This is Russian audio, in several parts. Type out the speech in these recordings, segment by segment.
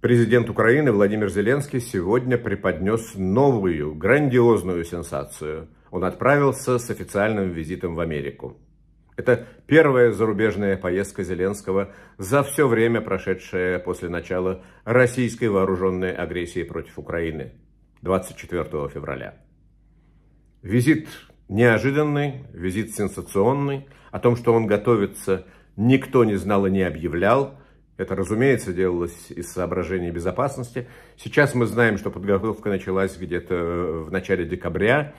Президент Украины Владимир Зеленский сегодня преподнес новую, грандиозную сенсацию. Он отправился с официальным визитом в Америку. Это первая зарубежная поездка Зеленского за все время, прошедшее после начала российской вооруженной агрессии против Украины 24 февраля. Визит неожиданный, визит сенсационный. О том, что он готовится, никто не знал и не объявлял – это, разумеется, делалось из соображений безопасности. Сейчас мы знаем, что подготовка началась где-то э, в начале декабря.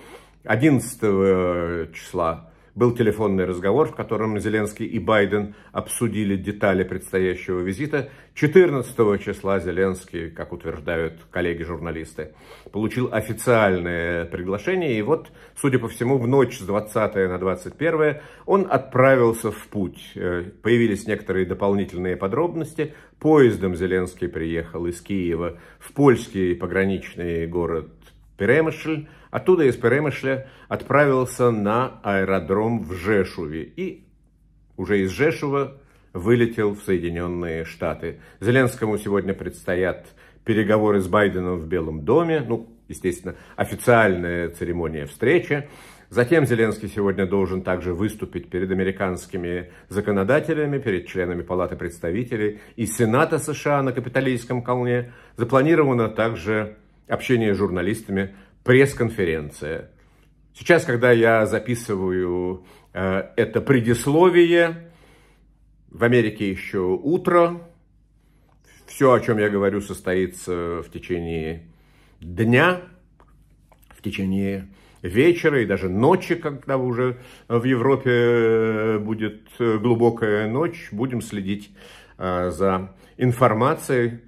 11 э, числа был телефонный разговор, в котором Зеленский и Байден обсудили детали предстоящего визита. 14 числа Зеленский, как утверждают коллеги-журналисты, получил официальное приглашение. И вот, судя по всему, в ночь с 20 на 21 он отправился в путь. Э, появились некоторые дополнительные подробности. Поездом Зеленский приехал из Киева в польский пограничный город Перемышль, оттуда из Перемышля отправился на аэродром в Жешуве и уже из Жешува вылетел в Соединенные Штаты. Зеленскому сегодня предстоят переговоры с Байденом в Белом доме, ну, естественно, официальная церемония встречи. Затем Зеленский сегодня должен также выступить перед американскими законодателями, перед членами Палаты представителей и Сената США на Капитолийском колне. Запланировано также общение с журналистами, пресс-конференция. Сейчас, когда я записываю э, это предисловие, в Америке еще утро, все, о чем я говорю, состоится в течение дня, в течение вечера и даже ночи, когда уже в Европе э, будет э, глубокая ночь, будем следить э, за информацией,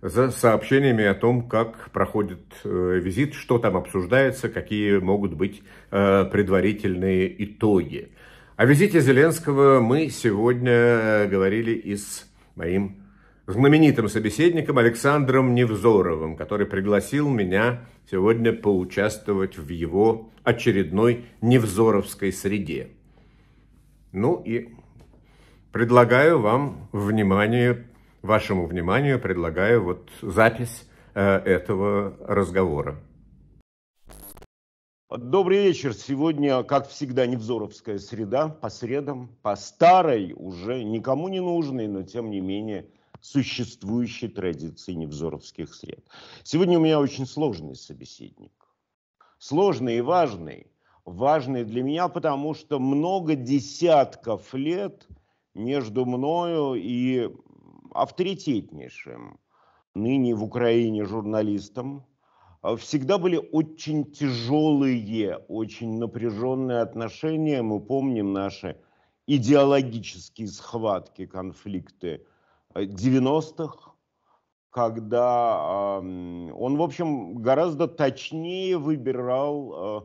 за сообщениями о том, как проходит э, визит, что там обсуждается, какие могут быть э, предварительные итоги. О визите Зеленского мы сегодня э, говорили и с моим знаменитым собеседником Александром Невзоровым, который пригласил меня сегодня поучаствовать в его очередной невзоровской среде. Ну и предлагаю вам внимание Вашему вниманию предлагаю вот запись э, этого разговора. Добрый вечер. Сегодня, как всегда, невзоровская среда по средам, по старой, уже никому не нужной, но тем не менее существующей традиции невзоровских сред. Сегодня у меня очень сложный собеседник. Сложный и важный. Важный для меня, потому что много десятков лет между мною и авторитетнейшим ныне в Украине журналистам, а всегда были очень тяжелые, очень напряженные отношения. Мы помним наши идеологические схватки, конфликты 90-х, э, когда он, в общем, гораздо точнее выбирал э,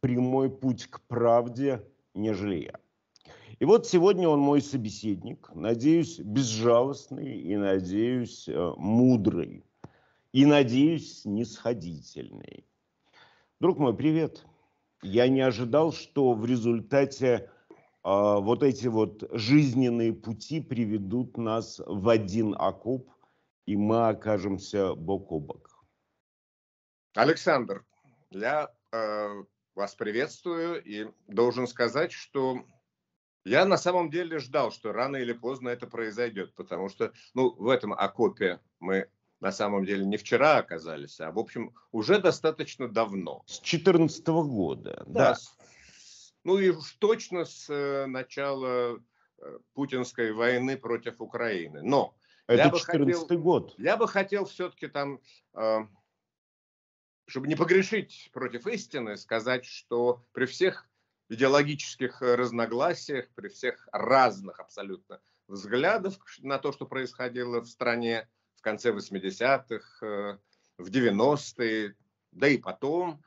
прямой путь к правде, нежели я. И вот сегодня он мой собеседник, надеюсь, безжалостный и, надеюсь, э, мудрый. И, надеюсь, снисходительный. Друг мой, привет. Я не ожидал, что в результате а, вот эти вот жизненные пути приведут нас в один окоп, и мы окажемся бок о бок. Александр, я э, вас приветствую и должен сказать, что я на самом деле ждал, что рано или поздно это произойдет, потому что ну, в этом окопе мы на самом деле не вчера оказались, а в общем уже достаточно давно. С 2014 года. Да. да. Ну и уж точно с э, начала э, путинской войны против Украины. Но это я 14 год. Я бы хотел все-таки там, э, чтобы не погрешить против истины, сказать, что при всех идеологических э, разногласиях, при всех разных абсолютно взглядов на то, что происходило в стране в конце 80-х, э, в 90-е, да и потом.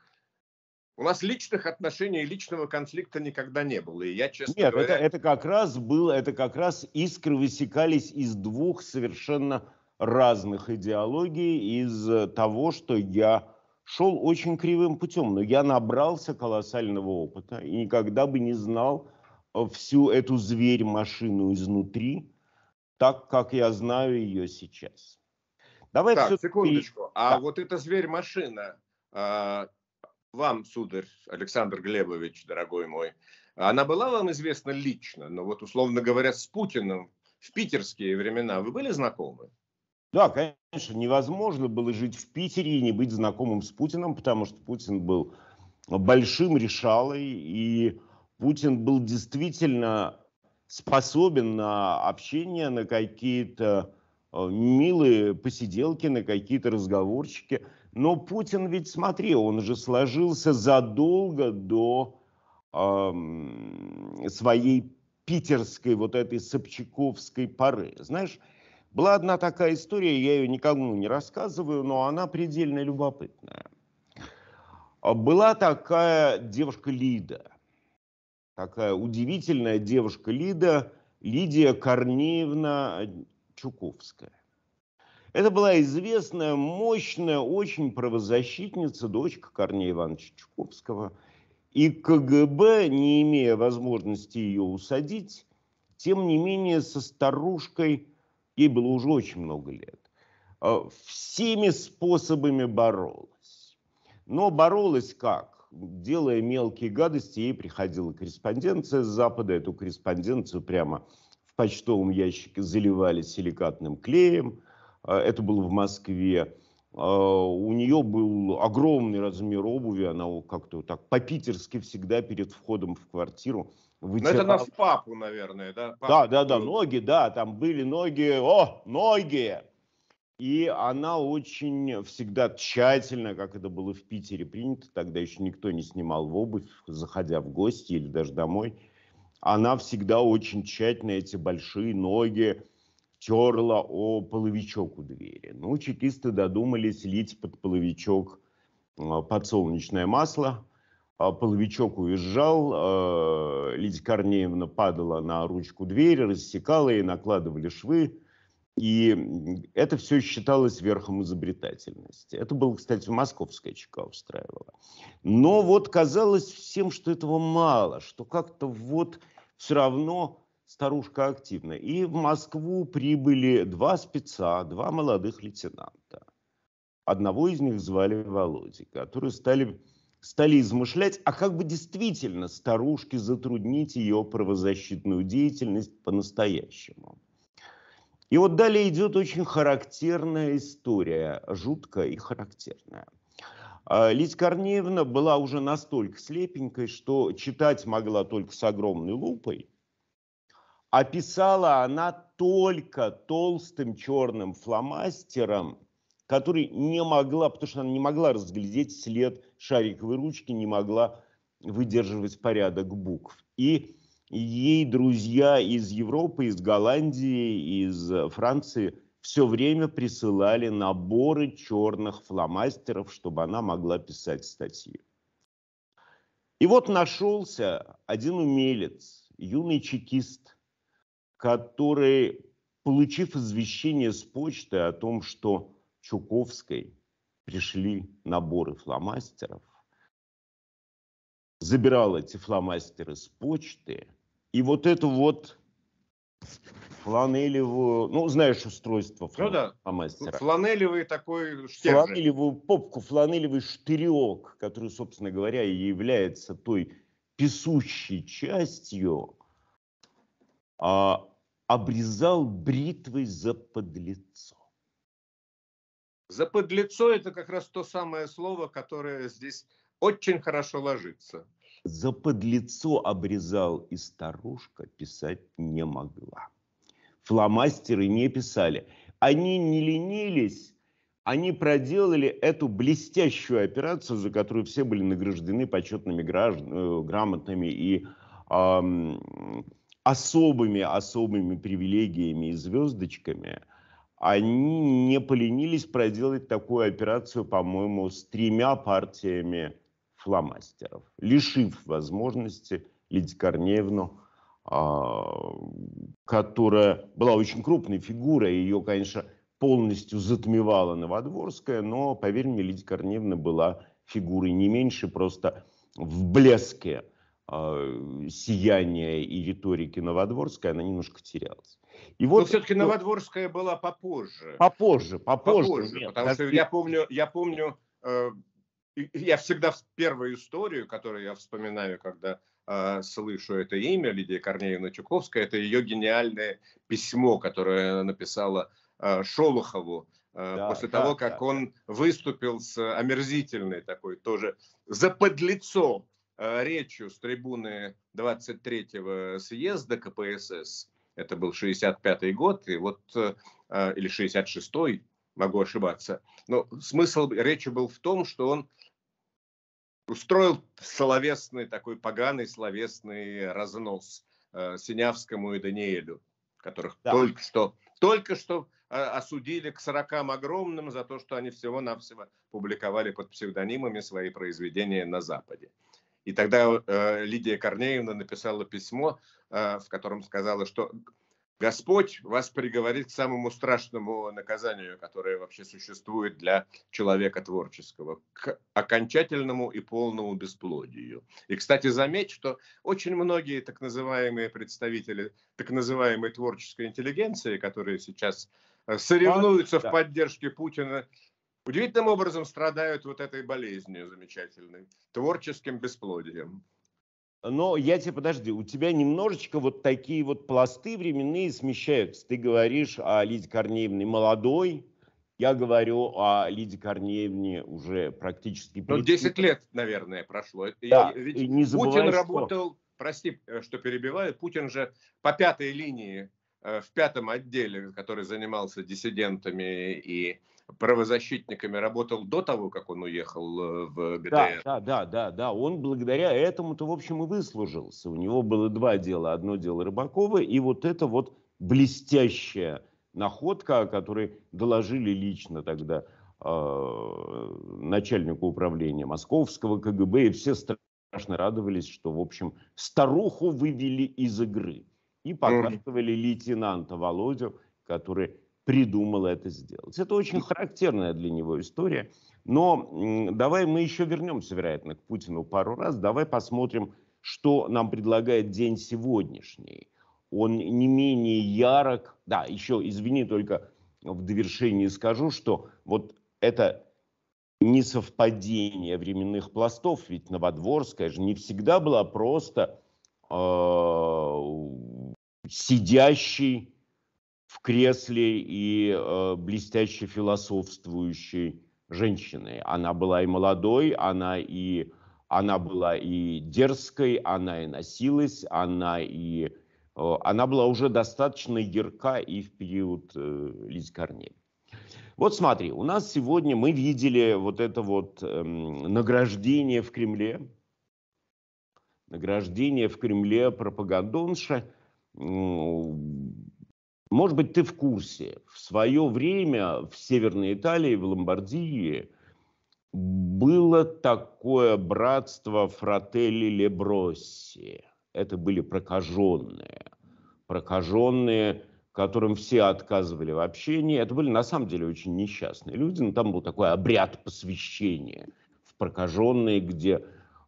У нас личных отношений и личного конфликта никогда не было. И я, честно Нет, говоря... это, это как раз было, это как раз искры высекались из двух совершенно разных идеологий, из э, того, что я шел очень кривым путем, но я набрался колоссального опыта и никогда бы не знал э, всю эту зверь-машину изнутри, так как я знаю ее сейчас. Давай так, секундочку. А да. вот эта зверь-машина, а, вам, сударь Александр Глебович, дорогой мой, она была вам известна лично, но ну, вот, условно говоря, с Путиным в питерские времена вы были знакомы? Да, конечно, невозможно было жить в Питере и не быть знакомым с Путиным, потому что Путин был большим решалой, и Путин был действительно способен на общение, на какие-то э, милые посиделки, на какие-то разговорчики. Но Путин ведь, смотри, он же сложился задолго до э, своей питерской вот этой Собчаковской поры. Знаешь, была одна такая история, я ее никому не рассказываю, но она предельно любопытная. А, была такая девушка Лида, такая удивительная девушка Лида, Лидия Корнеевна Чуковская. Это была известная, мощная, очень правозащитница, дочка Корнея Ивановича Чуковского. И КГБ, не имея возможности ее усадить, тем не менее со старушкой – ей было уже очень много лет, а, всеми способами боролась. Но боролась как? Делая мелкие гадости, ей приходила корреспонденция с Запада. Эту корреспонденцию прямо в почтовом ящике заливали силикатным клеем. А, это было в Москве. А, у нее был огромный размер обуви, она как-то так по-питерски всегда перед входом в квартиру вытирал. Но ну, это нас папу, наверное, да? Папу. Да, да, да, ноги, да, там были ноги, о, ноги! И она очень всегда тщательно, как это было в Питере принято, тогда еще никто не снимал в обувь, заходя в гости или даже домой, она всегда очень тщательно эти большие ноги терла о половичок у двери. Ну, чекисты додумались лить под половичок а, подсолнечное масло, а, половичок уезжал, а, Лидия Корнеевна падала на ручку двери, рассекала и накладывали швы. И это все считалось верхом изобретательности. Это было, кстати, московская ЧК устраивала. Но вот казалось всем, что этого мало, что как-то вот все равно старушка активна. И в Москву прибыли два спеца, два молодых лейтенанта. Одного из них звали Володя, которые а стали стали измышлять, а как бы действительно старушке затруднить ее правозащитную деятельность по-настоящему. И вот далее идет очень характерная история, жуткая и характерная. А, Лидия Корнеевна была уже настолько слепенькой, что читать могла только с огромной лупой, а писала она только толстым черным фломастером которой не могла, потому что она не могла разглядеть след шариковой ручки, не могла выдерживать порядок букв. И ей друзья из Европы, из Голландии, из э, Франции все время присылали наборы черных фломастеров, чтобы она могла писать статьи. И вот нашелся один умелец, юный чекист, который, получив извещение с почты о том, что Чуковской пришли наборы фломастеров, забирал эти фломастеры с почты, и вот эту вот фланелевую, ну, знаешь, устройство фло- ну, да. фломастера. Фланелевый такой штер. Фланелевую попку, фланелевый штырек, который, собственно говоря, и является той песущей частью, а, обрезал бритвой за подлецо. За это как раз то самое слово, которое здесь очень хорошо ложится. За обрезал и старушка писать не могла. Фломастеры не писали. Они не ленились, они проделали эту блестящую операцию, за которую все были награждены почетными граждан, э, грамотами и эм, особыми особыми привилегиями и звездочками – они не поленились проделать такую операцию, по-моему, с тремя партиями фломастеров, лишив возможности Лидии Корнеевну, а, которая была очень крупной фигурой, ее, конечно, полностью затмевала Новодворская, но, поверь мне, Лидия Корневна была фигурой не меньше, просто в блеске а, сияния и риторики Новодворской она немножко терялась. И вот, Но все-таки Новодворская была попозже. Попозже, попозже. попозже нет, потому что я помню, я помню, э, я всегда первую историю, которую я вспоминаю, когда э, слышу это имя Лидия Корнеевна Чуковская, это ее гениальное письмо, которое она написала э, Шолохову э, да, после да, того, как да, он выступил с омерзительной такой тоже заподлицо э, речью с трибуны 23-го съезда КПСС, это был 65-й год, и вот, э, э, или 66-й, могу ошибаться. Но смысл речи был в том, что он устроил словесный, такой поганый словесный разнос э, Синявскому и Даниэлю, которых да. только что, только что осудили к сорокам огромным за то, что они всего-навсего публиковали под псевдонимами свои произведения на Западе. И тогда э, Лидия Корнеевна написала письмо, э, в котором сказала, что Господь вас приговорит к самому страшному наказанию, которое вообще существует для человека творческого, к окончательному и полному бесплодию. И, кстати, заметь, что очень многие так называемые представители так называемой творческой интеллигенции, которые сейчас э, соревнуются да. в поддержке Путина удивительным образом страдают вот этой болезнью замечательной, творческим бесплодием. Но я тебе, подожди, у тебя немножечко вот такие вот пласты временные смещаются. Ты говоришь о Лиде Корнеевне молодой, я говорю о Лиде Корнеевне уже практически... Ну, 10 лет, наверное, прошло. Да, и не забывай, Путин что... работал, прости, э, что перебиваю, Путин же по пятой линии э, в пятом отделе, который занимался диссидентами и правозащитниками работал до того, как он уехал э, в ГДР. Да, да, да, да, да. Он благодаря этому-то, в общем, и выслужился. У него было два дела. Одно дело Рыбакова и вот это вот блестящая находка, о которой доложили лично тогда э, начальнику управления Московского КГБ, и все страшно радовались, что, в общем, старуху вывели из игры и показывали лейтенанта Володю, который придумал это сделать. Это очень характерная для него история. Но давай мы еще вернемся, вероятно, к Путину пару раз. Давай посмотрим, что нам предлагает день сегодняшний. Он не менее ярок. Да, еще, извини, только в довершении скажу, что вот это несовпадение временных пластов, ведь Новодворская же не всегда была просто э, сидящей в кресле и э, блестяще философствующей женщиной. Она была и молодой, она и она была и дерзкой, она и носилась, она и э, она была уже достаточно ярка и в период э, Лиз Корнель. Вот смотри, у нас сегодня мы видели вот это вот эм, награждение в Кремле, награждение в Кремле пропагандонша. Э, может быть, ты в курсе. В свое время в Северной Италии, в Ломбардии, было такое братство фрателли Леброси. Это были прокаженные. Прокаженные, которым все отказывали в общении. Это были на самом деле очень несчастные люди. Но там был такой обряд посвящения в прокаженные, где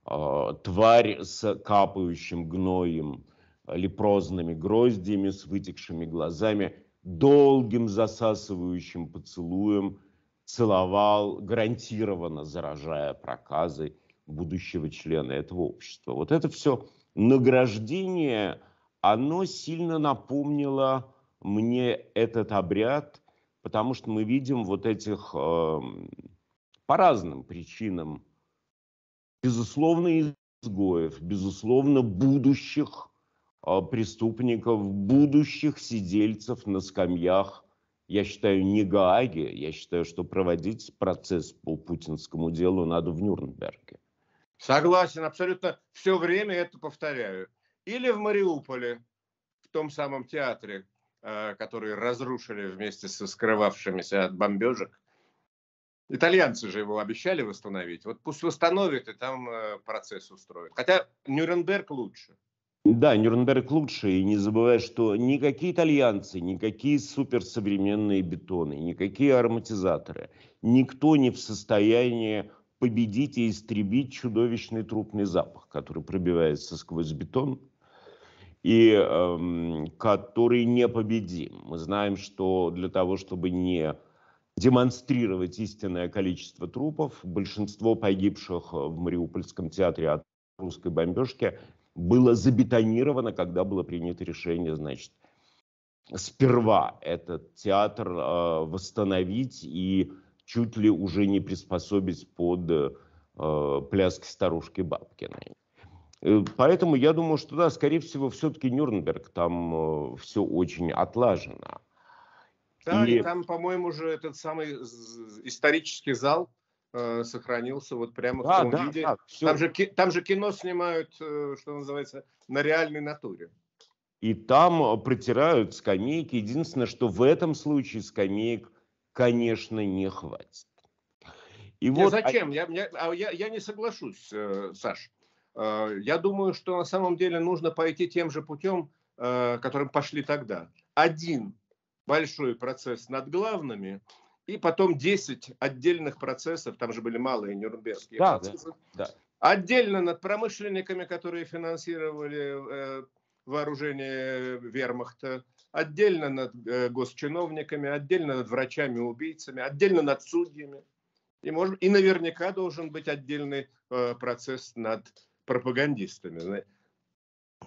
э, тварь с капающим гноем – лепрозными гроздьями с вытекшими глазами, долгим засасывающим поцелуем целовал, гарантированно заражая проказы будущего члена этого общества. Вот это все награждение, оно сильно напомнило мне этот обряд, потому что мы видим вот этих э, по разным причинам, безусловно, изгоев, безусловно, будущих а, преступников, будущих сидельцев на скамьях, я считаю, не Гааги. Я считаю, что проводить процесс по путинскому делу надо в Нюрнберге. Согласен, абсолютно все время это повторяю. Или в Мариуполе, в том самом театре, а, который разрушили вместе со скрывавшимися от бомбежек. Итальянцы же его обещали восстановить. Вот пусть восстановят и там э, процесс устроят. Хотя Нюрнберг лучше. Да, Нюрнберг лучше, и не забывай, что никакие итальянцы, никакие суперсовременные бетоны, никакие ароматизаторы, никто не в состоянии победить и истребить чудовищный трупный запах, который пробивается сквозь бетон и эм, который непобедим. Мы знаем, что для того, чтобы не демонстрировать истинное количество трупов, большинство погибших в Мариупольском театре от русской бомбежки было забетонировано, когда было принято решение, значит, сперва этот театр э, восстановить и чуть ли уже не приспособить под э, пляски старушки Бабкиной. Э, поэтому я думаю, что да, скорее всего, все-таки Нюрнберг, там э, все очень отлажено. Да, и, и там, по-моему, уже этот самый исторический зал, э, сохранился вот прямо да, в том да, виде. Да, все. Там, же, там же кино снимают, э, что называется, на реальной натуре. И там э, протирают скамейки. Единственное, что в этом случае скамеек, конечно, не хватит. И не, вот... Зачем? Я, я, а я, я не соглашусь, э, Саш. Я думаю, что на самом деле нужно пойти тем же путем, которым пошли тогда. Один большой процесс над главными – и потом 10 отдельных процессов, там же были малые нюрнбергские да, процессы, да, да. отдельно над промышленниками, которые финансировали э, вооружение вермахта, отдельно над э, госчиновниками, отдельно над врачами-убийцами, отдельно над судьями. И, может, и наверняка должен быть отдельный э, процесс над пропагандистами.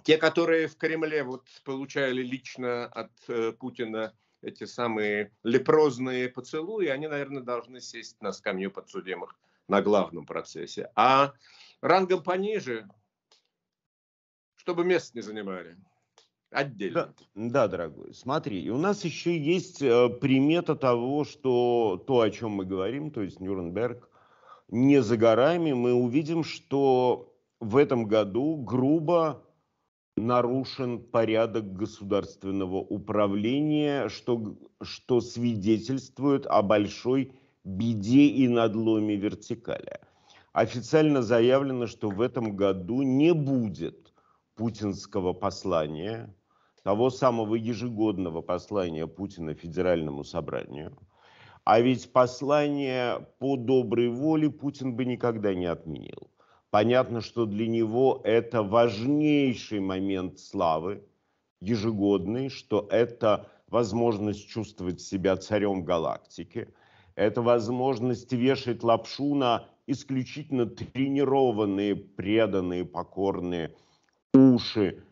Те, которые в Кремле вот, получали лично от э, Путина эти самые лепрозные поцелуи, они, наверное, должны сесть на скамью подсудимых на главном процессе. А рангом пониже, чтобы мест не занимали. Отдельно. Да, да, дорогой. Смотри, и у нас еще есть э, примета того, что то, о чем мы говорим, то есть Нюрнберг, не за горами. Мы увидим, что в этом году грубо нарушен порядок государственного управления, что, что свидетельствует о большой беде и надломе вертикали. Официально заявлено, что в этом году не будет путинского послания, того самого ежегодного послания Путина Федеральному собранию. А ведь послание по доброй воле Путин бы никогда не отменил. Понятно, что для него это важнейший момент славы, ежегодный, что это возможность чувствовать себя царем галактики, это возможность вешать лапшу на исключительно тренированные, преданные, покорные уши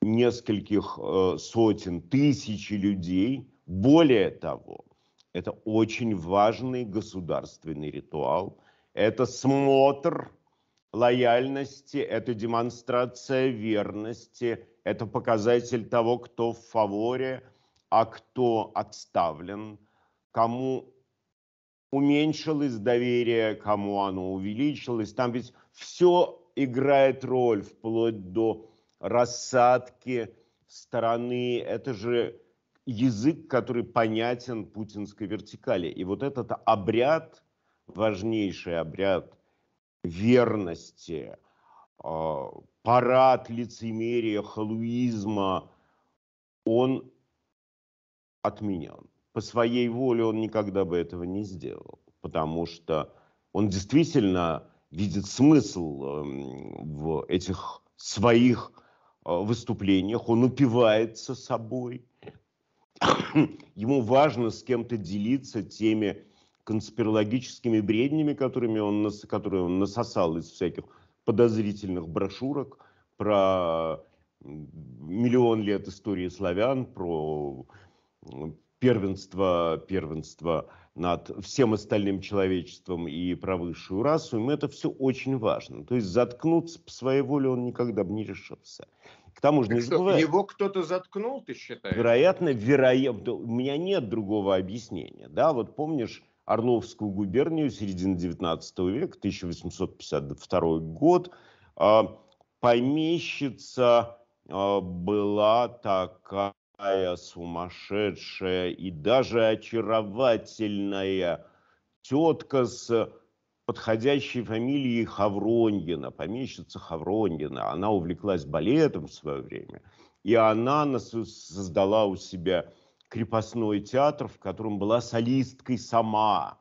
нескольких э, сотен, тысячи людей. Более того, это очень важный государственный ритуал. Это смотр лояльности, это демонстрация верности, это показатель того, кто в фаворе, а кто отставлен, кому уменьшилось доверие, кому оно увеличилось. Там ведь все играет роль, вплоть до рассадки стороны. Это же язык, который понятен путинской вертикали. И вот этот обряд, важнейший обряд верности, а, парад лицемерия, халуизма, он отменен. По своей воле он никогда бы этого не сделал, потому что он действительно видит смысл эм, в этих своих а, выступлениях, он упивается собой, ему важно с кем-то делиться теми конспирологическими бреднями, которыми он, нас, которые он насосал из всяких подозрительных брошюрок про миллион лет истории славян, про первенство, первенство над всем остальным человечеством и про высшую расу, им это все очень важно. То есть заткнуться по своей воле он никогда бы не решился. К тому же так не забывай. Что, его кто-то заткнул, ты считаешь? Вероятно, вероятно. У меня нет другого объяснения. Да, вот помнишь, Орловскую губернию середины 19 века, 1852 год. А, помещица а, была такая сумасшедшая и даже очаровательная тетка с подходящей фамилией Хавроньина, помещица Хавроньина. Она увлеклась балетом в свое время, и она создала у себя крепостной театр, в котором была солисткой сама.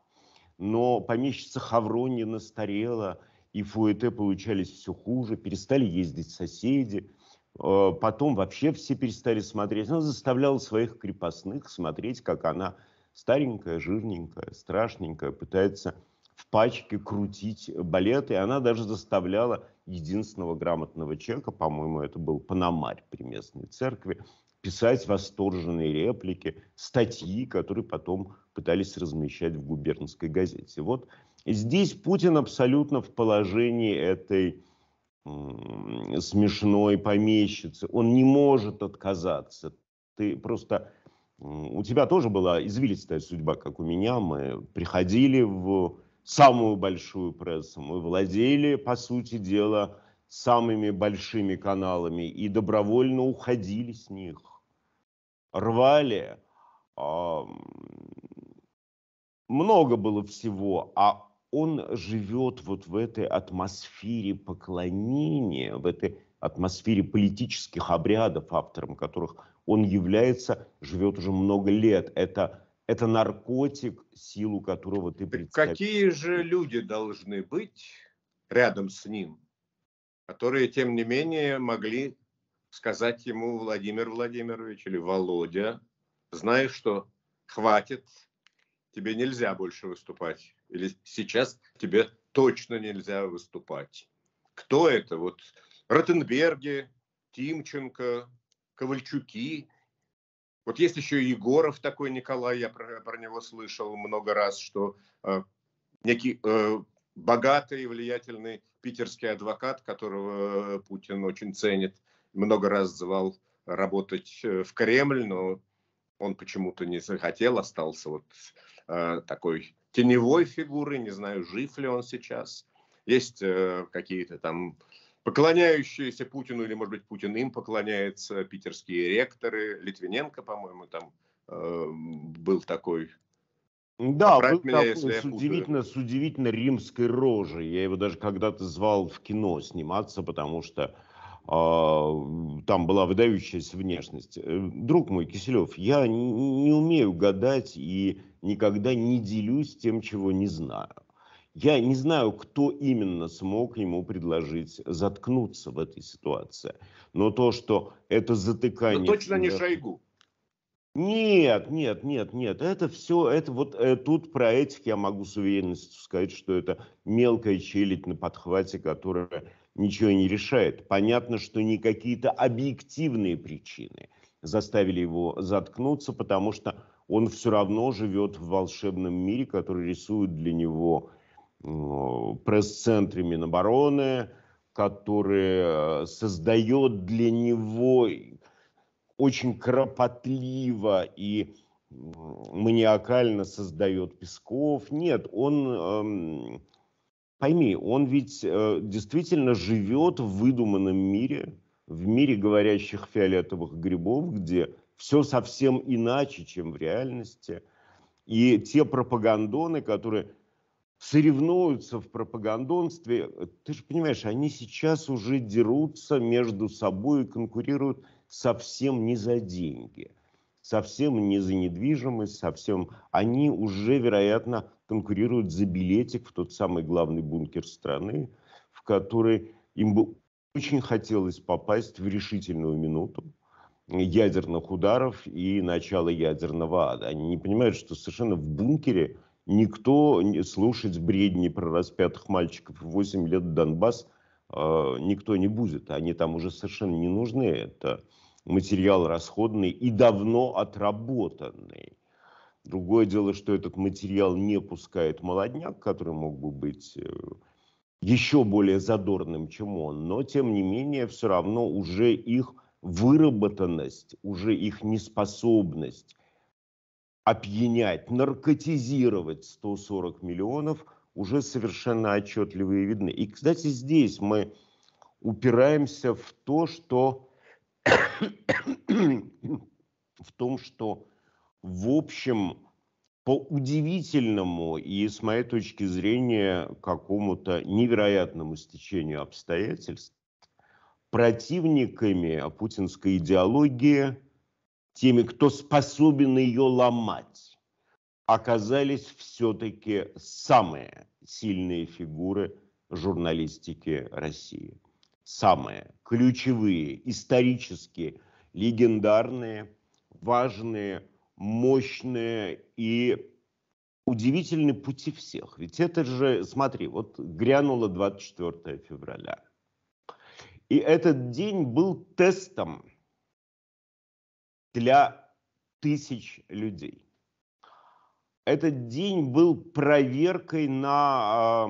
Но помещица Хавронина старела, и фуэте получались все хуже, перестали ездить соседи. Э, потом вообще все перестали смотреть. Она заставляла своих крепостных смотреть, как она старенькая, жирненькая, страшненькая, пытается в пачке крутить балеты. И она даже заставляла единственного грамотного человека, по-моему, это был Пономарь при местной церкви, писать восторженные реплики, статьи, которые потом пытались размещать в губернской газете. Вот здесь Путин абсолютно в положении этой смешной помещицы. Он не может отказаться. Ты просто... У тебя тоже была извилистая судьба, как у меня. Мы приходили в самую большую прессу. Мы владели, по сути дела, самыми большими каналами и добровольно уходили с них, рвали. Много было всего, а он живет вот в этой атмосфере поклонения, в этой атмосфере политических обрядов, автором которых он является, живет уже много лет. Это, это наркотик, силу которого ты представляешь. Какие же люди должны быть рядом с ним? которые, тем не менее, могли сказать ему Владимир Владимирович или Володя, знаешь что, хватит, тебе нельзя больше выступать, или сейчас тебе точно нельзя выступать. Кто это? Вот Ротенберги, Тимченко, Ковальчуки. Вот есть еще Егоров такой Николай, я про, про него слышал много раз, что э, некий э, богатый и влиятельный питерский адвокат, которого э, Путин очень ценит, много раз звал работать э, в Кремль, но он почему-то не захотел, остался вот э, такой теневой фигурой, не знаю, жив ли он сейчас. Есть э, какие-то там поклоняющиеся Путину, или, может быть, Путин им поклоняется, питерские ректоры, Литвиненко, по-моему, там э, был такой ну, а да, Поправь был меня, с, я удивительно, с удивительно римской рожей. Я его даже когда-то звал в кино сниматься, потому что э, там была выдающаяся внешность. Э, друг мой, Киселев, я не умею гадать и никогда не делюсь тем, чего не знаю. Я не знаю, кто именно смог ему предложить заткнуться в этой ситуации. Но то, что это ну, затыкание... Но точно не Шойгу. Нет, нет, нет, нет. Это все, это вот э, тут про этих я могу с уверенностью сказать, что это мелкая челядь на подхвате, которая ничего не решает. Понятно, что не какие-то объективные причины заставили его заткнуться, потому что он все равно живет в волшебном мире, который рисует для него ну, пресс-центре Минобороны, который э, создает для него очень кропотливо и маниакально создает Песков. Нет, он, эм, пойми, он ведь э, действительно живет в выдуманном мире, в мире говорящих фиолетовых грибов, где все совсем иначе, чем в реальности. И те пропагандоны, которые соревнуются в пропагандонстве, э, ты же понимаешь, они сейчас уже дерутся между собой и конкурируют – совсем не за деньги, совсем не за недвижимость, совсем они уже, вероятно, конкурируют за билетик в тот самый главный бункер страны, в который им бы очень хотелось попасть в решительную минуту ядерных ударов и начала ядерного ада. Они не понимают, что совершенно в бункере никто слушать бредни про распятых мальчиков в 8 лет Донбасс – а, никто не будет. Они там уже совершенно не нужны. Это материал расходный и давно отработанный. Другое дело, что этот материал не пускает молодняк, который мог бы быть э, еще более задорным, чем он, но тем не менее все равно уже их выработанность, уже их неспособность опьянять, наркотизировать 140 миллионов – уже совершенно отчетливые и видны. И, кстати, здесь мы упираемся в то, что в том, что в общем по удивительному и, с моей точки зрения, какому-то невероятному стечению обстоятельств, противниками путинской идеологии, теми, кто способен ее ломать, оказались все-таки самые сильные фигуры журналистики России. Самые ключевые, исторические, легендарные, важные, мощные и удивительны пути всех. Ведь это же, смотри, вот грянуло 24 февраля. И этот день был тестом для тысяч людей этот день был проверкой на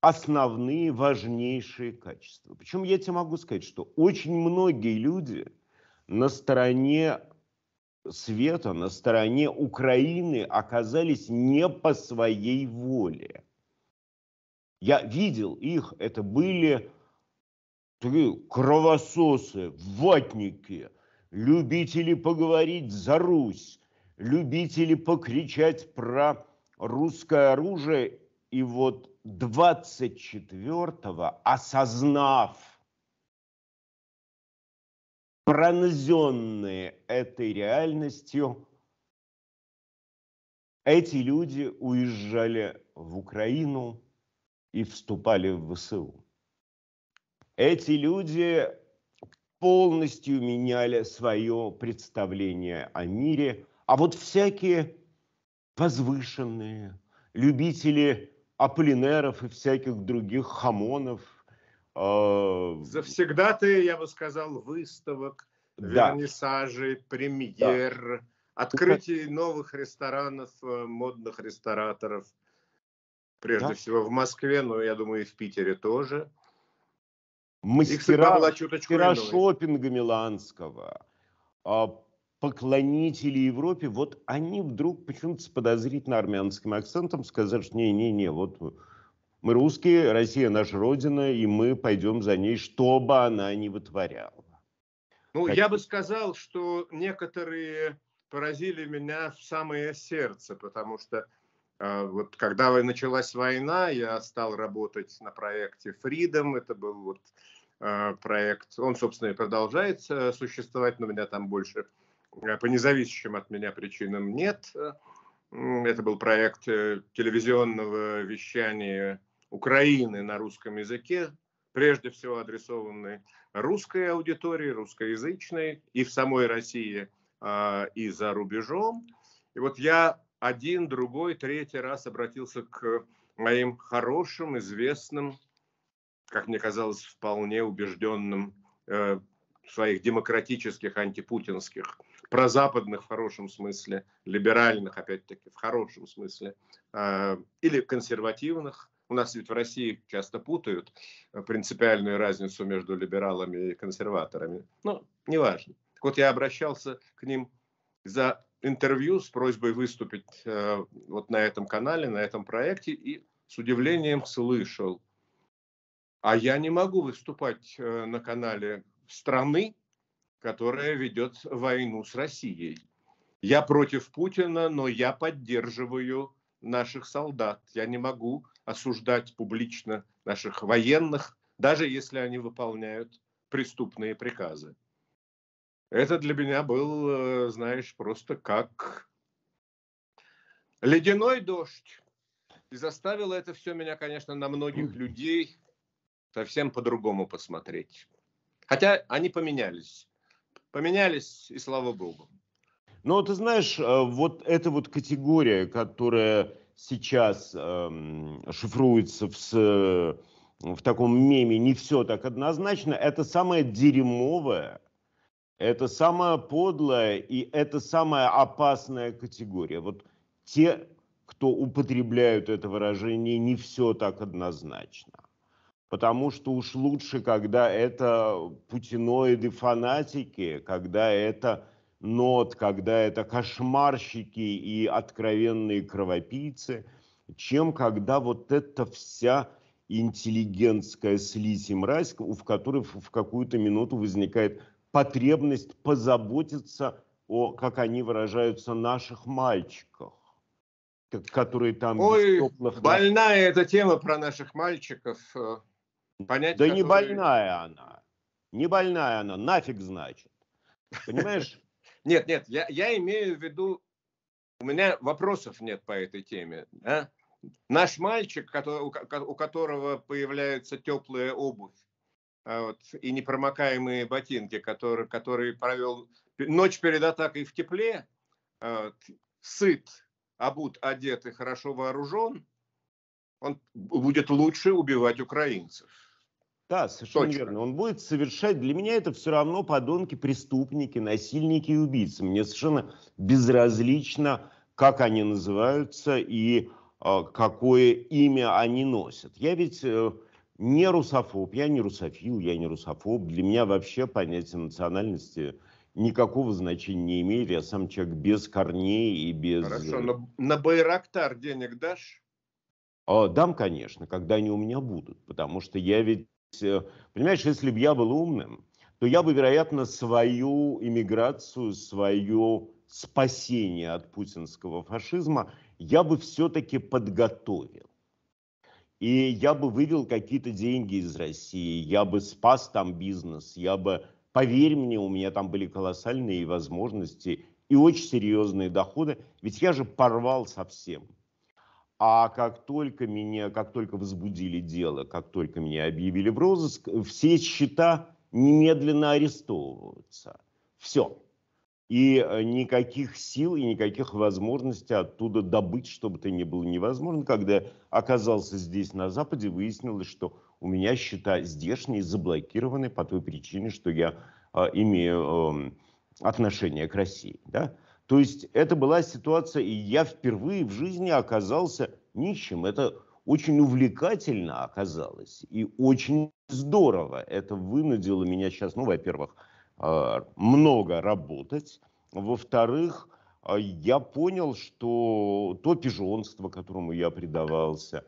основные важнейшие качества. Причем я тебе могу сказать, что очень многие люди на стороне света, на стороне Украины оказались не по своей воле. Я видел их, это были кровососы, ватники, любители поговорить за Русь, любители покричать про русское оружие. И вот 24-го, осознав пронзенные этой реальностью, эти люди уезжали в Украину и вступали в ВСУ. Эти люди полностью меняли свое представление о мире – а вот всякие возвышенные любители Аполлинеров и всяких других хамонов. Э, Завсегда ты, я бы сказал, выставок, да. вернисажей, премьер, да. открытий да. новых ресторанов, э, модных рестораторов. Прежде да. всего в Москве, но я думаю и в Питере тоже. Мастера, мастера шопинга миланского, а, поклонители Европе, вот они вдруг почему-то с подозрительно армянским акцентом сказали, что не-не-не, вот мы русские, Россия наша родина, и мы пойдем за ней, что бы она ни вытворяла. Ну, как... я бы сказал, что некоторые поразили меня в самое сердце, потому что э, вот когда началась война, я стал работать на проекте Freedom, это был вот э, проект, он, собственно, и продолжает э, существовать, но меня там больше Э, по независящим от меня причинам нет. Это был проект э, телевизионного вещания Украины на русском языке, прежде всего адресованный русской аудитории, русскоязычной и в самой России, а, и за рубежом. И вот я один, другой, третий раз обратился к моим хорошим, известным, как мне казалось, вполне убежденным в э, своих демократических, антипутинских прозападных в хорошем смысле, либеральных, опять-таки, в хорошем смысле, а, или консервативных. У нас ведь в России часто путают э, принципиальную разницу между либералами и консерваторами. Но ну, неважно. Так вот, я обращался к ним за интервью с просьбой выступить э, вот на этом канале, на этом проекте, и с удивлением слышал. А я не могу выступать э, на канале страны, которая ведет войну с Россией. Я против Путина, но я поддерживаю наших солдат. Я не могу осуждать публично наших военных, даже если они выполняют преступные приказы. Это для меня был, э, знаешь, просто как ледяной дождь. И заставило это все меня, конечно, на многих людей совсем по-другому посмотреть. Хотя они поменялись. Поменялись, и слава богу. Ну ты знаешь, э, вот эта вот категория, которая сейчас эм, шифруется в, э, в таком меме, не все так однозначно, это самое дерьмовое, это самая подлая и это самая опасная категория. Вот те, кто употребляют это выражение, не все так однозначно потому что уж лучше, когда это путиноиды-фанатики, когда это нот, когда это кошмарщики и откровенные кровопийцы, чем когда вот эта вся интеллигентская слизь и мразь, в которой в какую-то минуту возникает потребность позаботиться о, как они выражаются, наших мальчиках которые там... Ой, теплых... больная эта тема про наших мальчиков. Э понять. Да не больная она. Не больная она, нафиг значит. Понимаешь? Нет, нет, я, имею в виду, у меня вопросов нет по этой теме. Наш мальчик, у, которого появляется теплая обувь а и непромокаемые ботинки, который, провел ночь перед атакой в тепле, а сыт, обут, одет и хорошо вооружен, он будет лучше убивать украинцев. Да, совершенно Точка. верно. Он будет совершать... Для меня это все равно подонки, преступники, насильники и убийцы. Мне совершенно безразлично, как они называются и э, какое имя они носят. Я ведь э, не русофоб, я не русофил, я не русофоб. Для меня вообще понятие национальности никакого значения не имеет. Я сам человек без корней и без... Хорошо, э, на, на Байрактар денег дашь? А, дам, конечно, когда они у меня будут, потому что я ведь Э, понимаешь, если бы я был умным, то я бы, вероятно, свою иммиграцию, свое спасение от путинского фашизма я бы все-таки подготовил. И я бы вывел какие-то деньги из России, я бы спас там бизнес, я бы, поверь мне, у меня там были колоссальные возможности и очень серьезные доходы, ведь я же порвал совсем. А как только меня, как только возбудили дело, как только меня объявили в розыск, все счета немедленно арестовываются. Все. И э, никаких сил и никаких возможностей оттуда добыть, чтобы это не было невозможно. Когда оказался здесь, на Западе, выяснилось, что у меня счета здешние заблокированы по той причине, что я э, имею э, отношение к России. Да? То есть это была ситуация, и я впервые в жизни оказался нищим. Это очень увлекательно оказалось и очень здорово. Это вынудило меня сейчас, ну, во-первых, а, много работать. Во-вторых, а, я понял, что то пижонство, которому я предавался,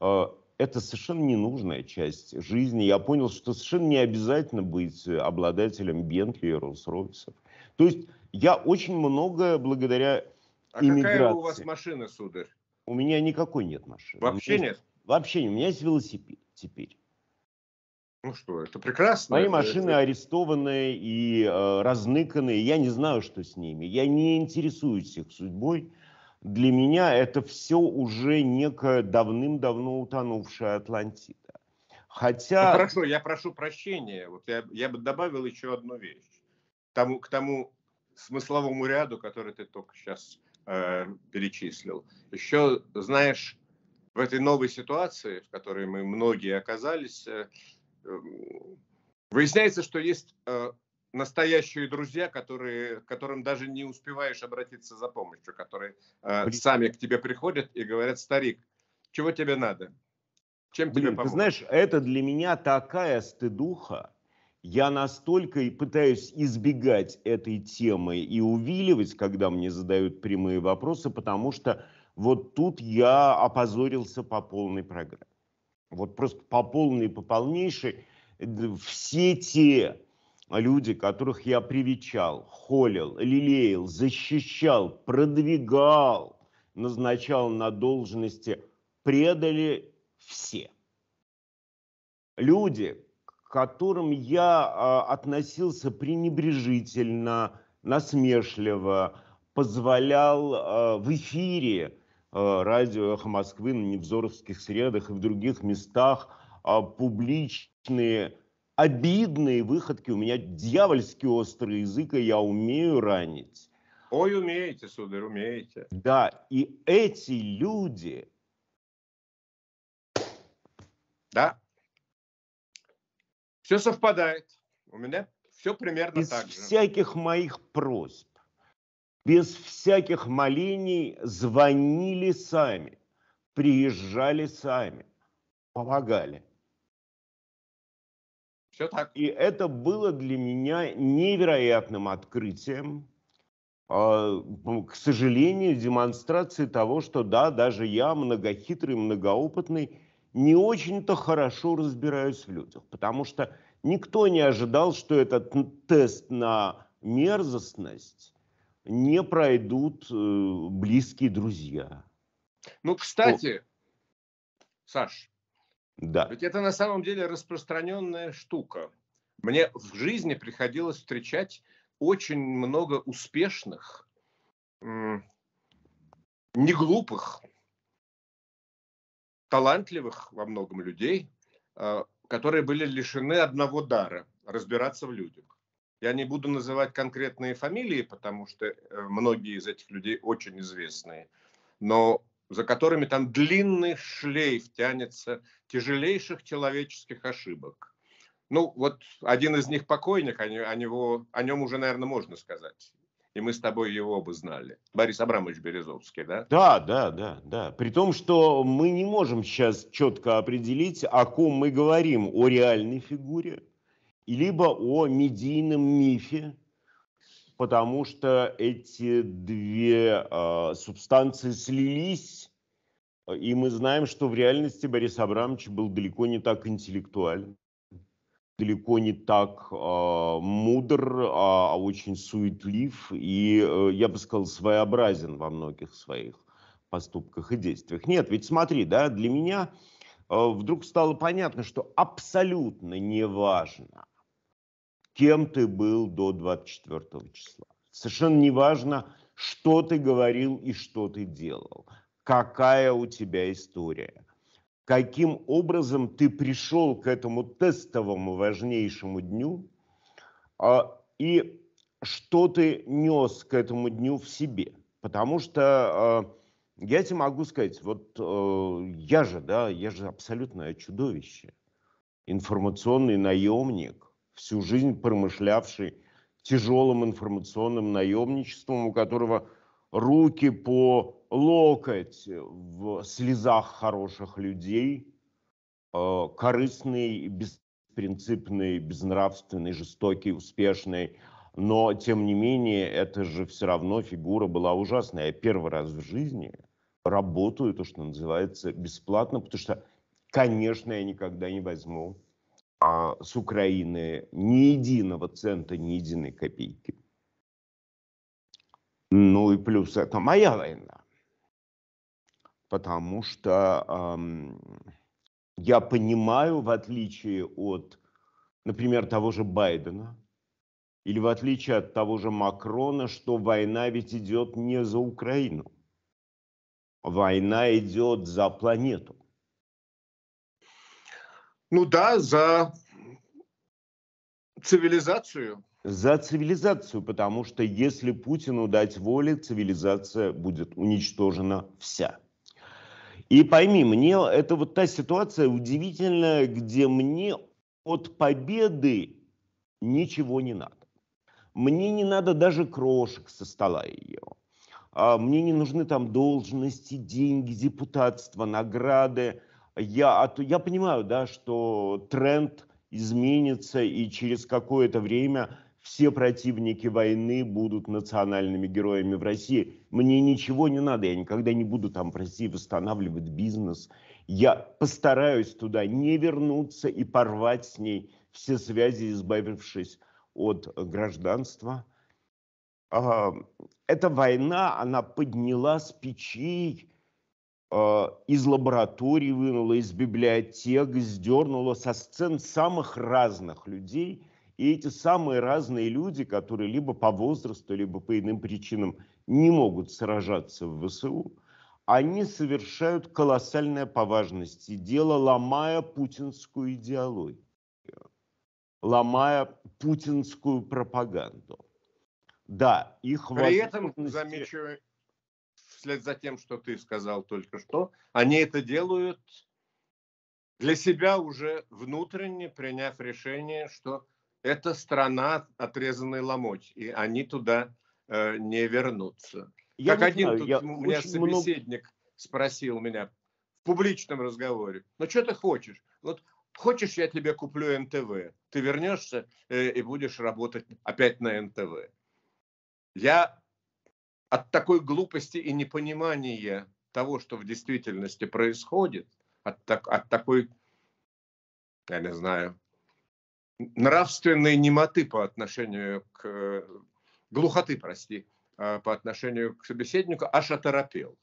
а, это совершенно ненужная часть жизни. Я понял, что совершенно не обязательно быть э, обладателем Бентли и Роллс-Ройсов. То есть я очень много благодаря а иммиграции. какая у вас машина, сударь? У меня никакой нет машины. Вообще нет? вообще нет. У меня есть велосипед теперь. Ну что, это прекрасно. Мои это, машины это... арестованы и э, разныканы. Я не знаю, что с ними. Я не интересуюсь их судьбой. Для меня это все уже некая давным-давно утонувшая Атлантида. Хотя... Ну, хорошо, я прошу прощения. Вот я, я бы добавил еще одну вещь тому, к тому смысловому ряду, который ты только сейчас э, перечислил. Еще, знаешь, в этой новой ситуации, в которой мы многие оказались, э, э, выясняется, что есть э, настоящие друзья, которые, к которым даже не успеваешь обратиться за помощью, которые э, сами к тебе приходят и говорят, старик, чего тебе надо? Чем Блин, тебе помочь? Ты знаешь, это для меня такая стыдуха, я настолько и пытаюсь избегать этой темы и увиливать, когда мне задают прямые вопросы, потому что вот тут я опозорился по полной программе. Вот просто по полной, и по полнейшей. Все те люди, которых я привечал, холил, лелеял, защищал, продвигал, назначал на должности, предали все. Люди, которым я а, относился пренебрежительно, насмешливо, позволял а, в эфире а, радио «Эхо Москвы» на Невзоровских средах и в других местах публичные обидные выходки. У меня дьявольски острый язык, и я умею ранить. Ой, умеете, сударь, умеете. Да, и эти люди... Да, все совпадает. У меня все примерно без так же. Без всяких моих просьб, без всяких молений звонили сами, приезжали сами, помогали. Все так. И это было для меня невероятным открытием. А, к сожалению, демонстрации того, что да, даже я многохитрый, многоопытный, не очень-то хорошо разбираюсь в людях, потому что никто не ожидал, что этот тест на мерзостность не пройдут э, близкие друзья. Ну, кстати, О. Саш, да. ведь это на самом деле распространенная штука. Мне в жизни приходилось встречать очень много успешных, не глупых, талантливых во многом людей, а, которые были лишены одного дара – разбираться в людях. Я не буду называть конкретные фамилии, потому что э, многие из этих людей очень известные, но за которыми там длинный шлейф тянется тяжелейших человеческих ошибок. Ну, вот один из них покойник, о, него, о нем уже, наверное, можно сказать и мы с тобой его бы знали. Борис Абрамович Березовский, да? Да, да, да, да. При том, что мы не можем сейчас четко определить, о ком мы говорим, о реальной фигуре, либо о медийном мифе, потому что эти две э, субстанции слились, и мы знаем, что в реальности Борис Абрамович был далеко не так интеллектуален далеко не так э, мудр, а, а очень суетлив и, э, я бы сказал, своеобразен во многих своих поступках и действиях. Нет, ведь смотри, да, для меня э, вдруг стало понятно, что абсолютно неважно, кем ты был до 24 числа. Совершенно неважно, что ты говорил и что ты делал, какая у тебя история каким образом ты пришел к этому тестовому важнейшему дню а, и что ты нес к этому дню в себе. Потому что а, я тебе могу сказать, вот э, я же, да, я же абсолютное чудовище, информационный наемник, всю жизнь промышлявший тяжелым информационным наемничеством, у которого руки по локоть в слезах хороших людей, э, корыстный, беспринципный, безнравственный, жестокий, успешный. Но, тем не менее, это же все равно фигура была ужасная. Я первый раз в жизни работаю, то, что называется, бесплатно, потому что, конечно, я никогда не возьму а, с Украины ни единого цента, ни единой копейки. Ну и плюс это моя война потому что я понимаю, в отличие от, например, того же Байдена, или в отличие от того же Макрона, что война ведь идет не за Украину. Война идет за планету. Ну да, за цивилизацию. За цивилизацию, потому что если Путину дать воли, цивилизация будет уничтожена вся. И пойми, мне это вот та ситуация удивительная, где мне от победы ничего не надо. Мне не надо даже крошек со стола ее. А мне не нужны там должности, деньги, депутатство, награды. Я, я понимаю, да, что тренд изменится, и через какое-то время все противники войны будут национальными героями в России. Мне ничего не надо, я никогда не буду там в России восстанавливать бизнес. Я постараюсь туда не вернуться и порвать с ней все связи, избавившись от гражданства. А, эта война, она подняла с печей, а, из лаборатории вынула, из библиотек, сдернула со сцен самых разных людей – и эти самые разные люди, которые либо по возрасту, либо по иным причинам не могут сражаться в ВСУ, они совершают колоссальное по важности дело, ломая путинскую идеологию, ломая путинскую пропаганду. Да, их При возможности... этом, замечу, вслед за тем, что ты сказал только что, они это делают для себя уже внутренне, приняв решение, что это страна отрезанной ломоть, и они туда э, не вернутся. Я как не один знаю, тут я у меня собеседник много... спросил меня в публичном разговоре, ну что ты хочешь? Вот хочешь, я тебе куплю НТВ, ты вернешься э, и будешь работать опять на НТВ. Я от такой глупости и непонимания того, что в действительности происходит, от, так, от такой, я не знаю, нравственной немоты по отношению к глухоты, прости, а, по отношению к собеседнику, аж оторопел.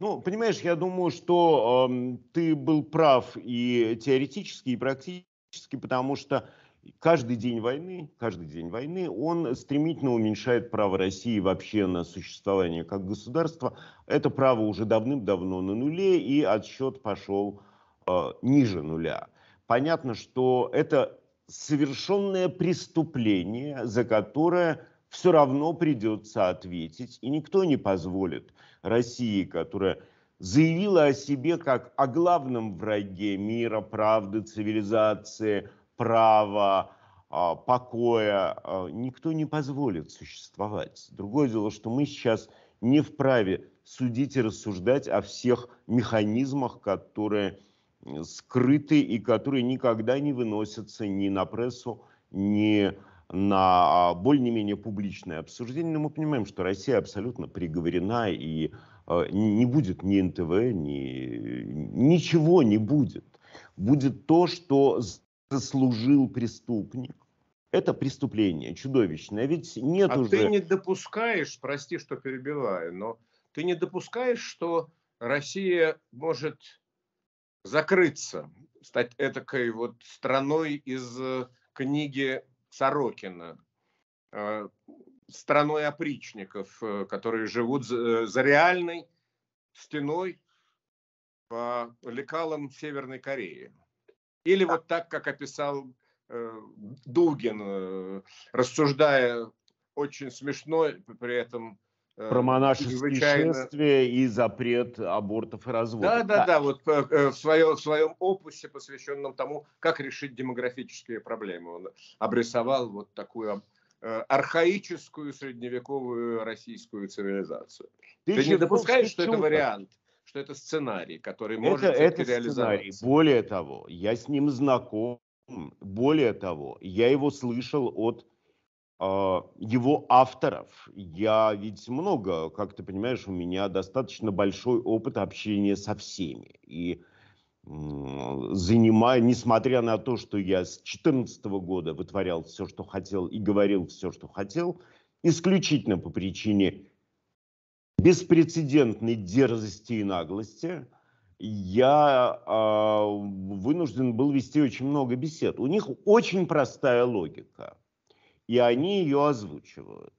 Ну, понимаешь, я думаю, что э, ты был прав и теоретически, и практически, потому что каждый день войны, каждый день войны, он стремительно уменьшает право России вообще на существование как государства. Это право уже давным-давно на нуле, и отсчет пошел э, ниже нуля понятно, что это совершенное преступление, за которое все равно придется ответить, и никто не позволит России, которая заявила о себе как о главном враге мира, правды, цивилизации, права, а, покоя, а, никто не позволит существовать. Другое дело, что мы сейчас не вправе судить и рассуждать о всех механизмах, которые скрыты и которые никогда не выносятся ни на прессу, ни на а, более-менее публичное обсуждение. Но мы понимаем, что Россия абсолютно приговорена и а, не будет ни НТВ, ни... ничего не будет. Будет то, что заслужил преступник. Это преступление чудовищное. Ведь нет а уже... ты не допускаешь, прости, что перебиваю, но ты не допускаешь, что Россия может закрыться, стать этакой вот страной из э, книги Сорокина, э, страной опричников, э, которые живут за реальной стеной по лекалам Северной Кореи. Или вот так, как описал Дугин, рассуждая очень смешно, при этом Э, Про монашеские чрезвычайно... шествия и запрет абортов и разводов. Да, да, да, да вот э, э, в, свое, в своем опусе, посвященном тому, как решить демографические проблемы, он обрисовал вот такую архаическую средневековую российскую цивилизацию. Ты, Ты не допускаешь, что это вариант? что это сценарий, который может это, это реализовать. Более того, я с ним знаком. Более того, я его слышал от а, его авторов. Я ведь много, как ты понимаешь, у меня достаточно большой опыт общения со всеми. И занимая, несмотря на то, что я с 2014 года вытворял все, что хотел и говорил все, что хотел, исключительно по причине беспрецедентной дерзости и наглости, я э, вынужден был вести очень много бесед. У них очень простая логика – и они ее озвучивают.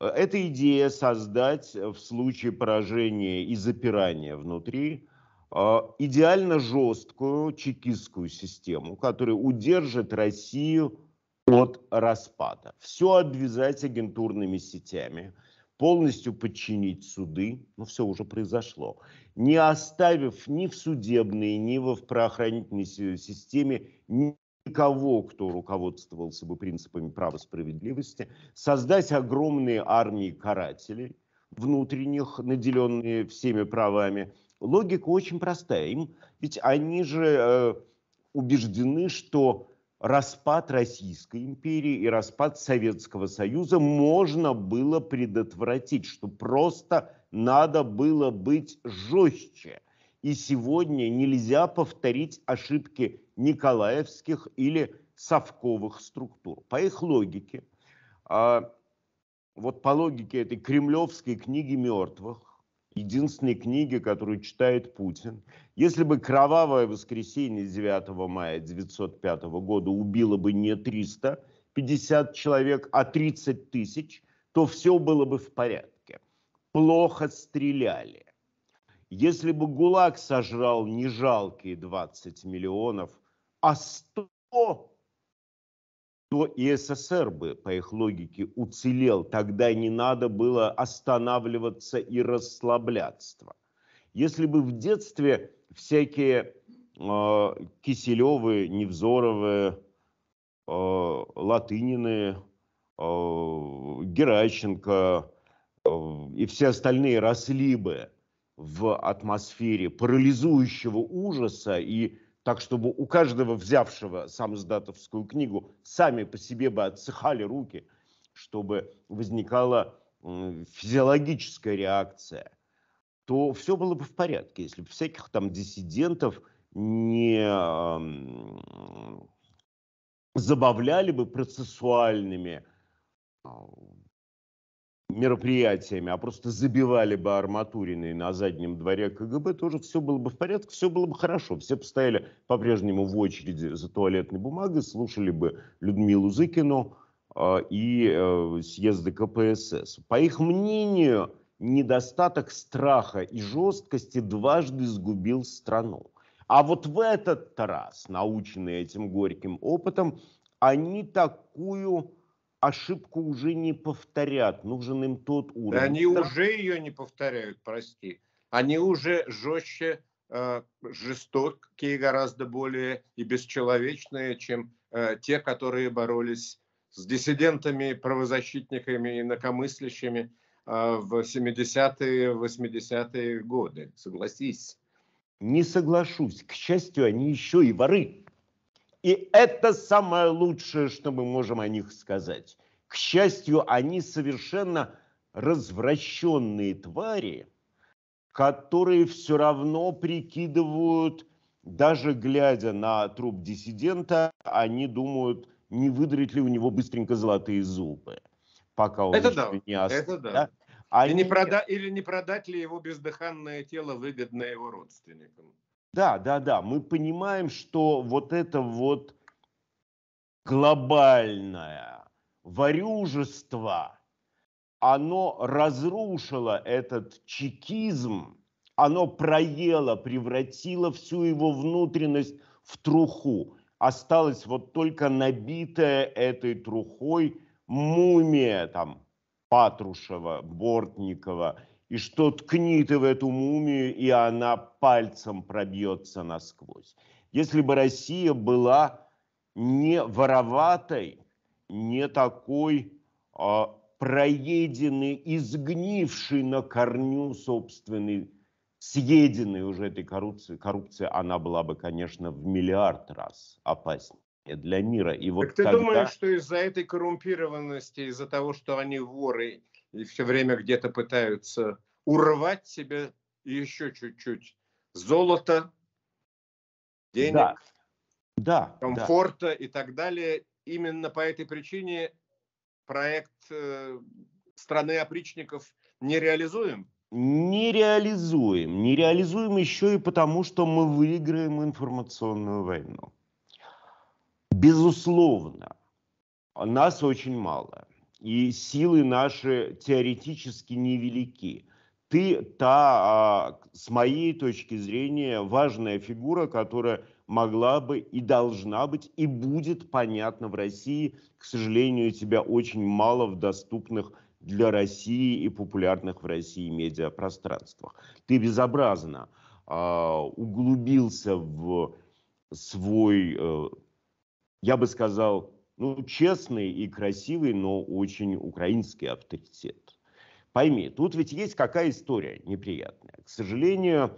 Э, эта идея создать э, в случае поражения и запирания внутри э, идеально жесткую чекистскую систему, которая удержит Россию от распада. Все обвязать агентурными сетями, полностью подчинить суды, ну все уже произошло, не оставив ни в судебной, ни в правоохранительной системе никого, кто руководствовался бы принципами права справедливости, создать огромные армии карателей, внутренних, наделенные всеми правами. Логика очень простая. Им, ведь они же э, убеждены, что распад Российской империи и распад Советского Союза можно было предотвратить, что просто надо было быть жестче. И сегодня нельзя повторить ошибки николаевских или совковых структур. По их логике, а, вот по логике этой кремлевской книги мертвых, единственной книги, которую читает Путин. Если бы кровавое воскресенье 9 мая 1905 года убило бы не 350 человек, а 30 тысяч, то все было бы в порядке. Плохо стреляли. Если бы ГУЛАГ сожрал не жалкие 20 миллионов, а 100, то и СССР бы, по их логике, уцелел. Тогда не надо было останавливаться и расслабляться. Если бы в детстве всякие э, Киселевы, Невзоровы, э, а, Латынины, э, а, Геращенко э, и все остальные росли бы в атмосфере парализующего ужаса и так чтобы у каждого взявшего самоздатовскую книгу сами по себе бы отсыхали руки, чтобы возникала физиологическая реакция, то все было бы в порядке, если бы всяких там диссидентов не забавляли бы процессуальными а, мероприятиями, а просто забивали бы арматуриной на заднем дворе КГБ, тоже все было бы в порядке, все было бы хорошо. Все бы стояли по-прежнему в очереди за туалетной бумагой, слушали бы Людмилу Зыкину э, и э, съезды КПСС. По их мнению, недостаток страха и жесткости дважды сгубил страну. А вот в этот раз, наученные этим горьким опытом, они такую ошибку уже не повторят, нужен им тот уровень. Да они уже ее не повторяют, прости. Они уже жестче, э, жестокие гораздо более и бесчеловечные, чем э, те, которые боролись с диссидентами, правозащитниками, инакомыслящими э, в 70-е, 80-е годы. Согласись. Не соглашусь. К счастью, они еще и воры. И это самое лучшее, что мы можем о них сказать. К счастью, они совершенно развращенные твари, которые все равно прикидывают, даже глядя на труп диссидента, они думают, не выдрать ли у него быстренько золотые зубы, пока он это да, не остался. Это да. да? Они... И не прода... Или не продать ли его бездыханное тело выгодно его родственникам. Да, да, да, мы понимаем, что вот это вот глобальное варюжество, оно разрушило этот чекизм, оно проело, превратило всю его внутренность в труху. Осталась вот только набитая этой трухой мумия там Патрушева, Бортникова – и что ткни ты в эту мумию, и она пальцем пробьется насквозь. Если бы Россия была не вороватой, не такой э, а, проеденный, изгнивший на корню собственный, съеденный уже этой коррупции, коррупция, она была бы, конечно, в миллиард раз опаснее для мира. И вот так ты когда... думаешь, что из-за этой коррумпированности, из-за того, что они воры и все время где-то пытаются урвать себе еще чуть-чуть золота, денег, да. Да, комфорта да. и так далее. Именно по этой причине проект э, страны опричников не реализуем? Не реализуем. Не реализуем еще и потому, что мы выиграем информационную войну. Безусловно, нас очень мало и силы наши теоретически невелики. Ты та, а, с моей точки зрения, важная фигура, которая могла бы и должна быть, и будет понятна в России. К сожалению, тебя очень мало в доступных для России и популярных в России медиапространствах. Ты безобразно э, углубился в свой, э, я бы сказал, ну, честный и красивый, но очень украинский авторитет. Пойми, тут ведь есть какая история неприятная. К сожалению,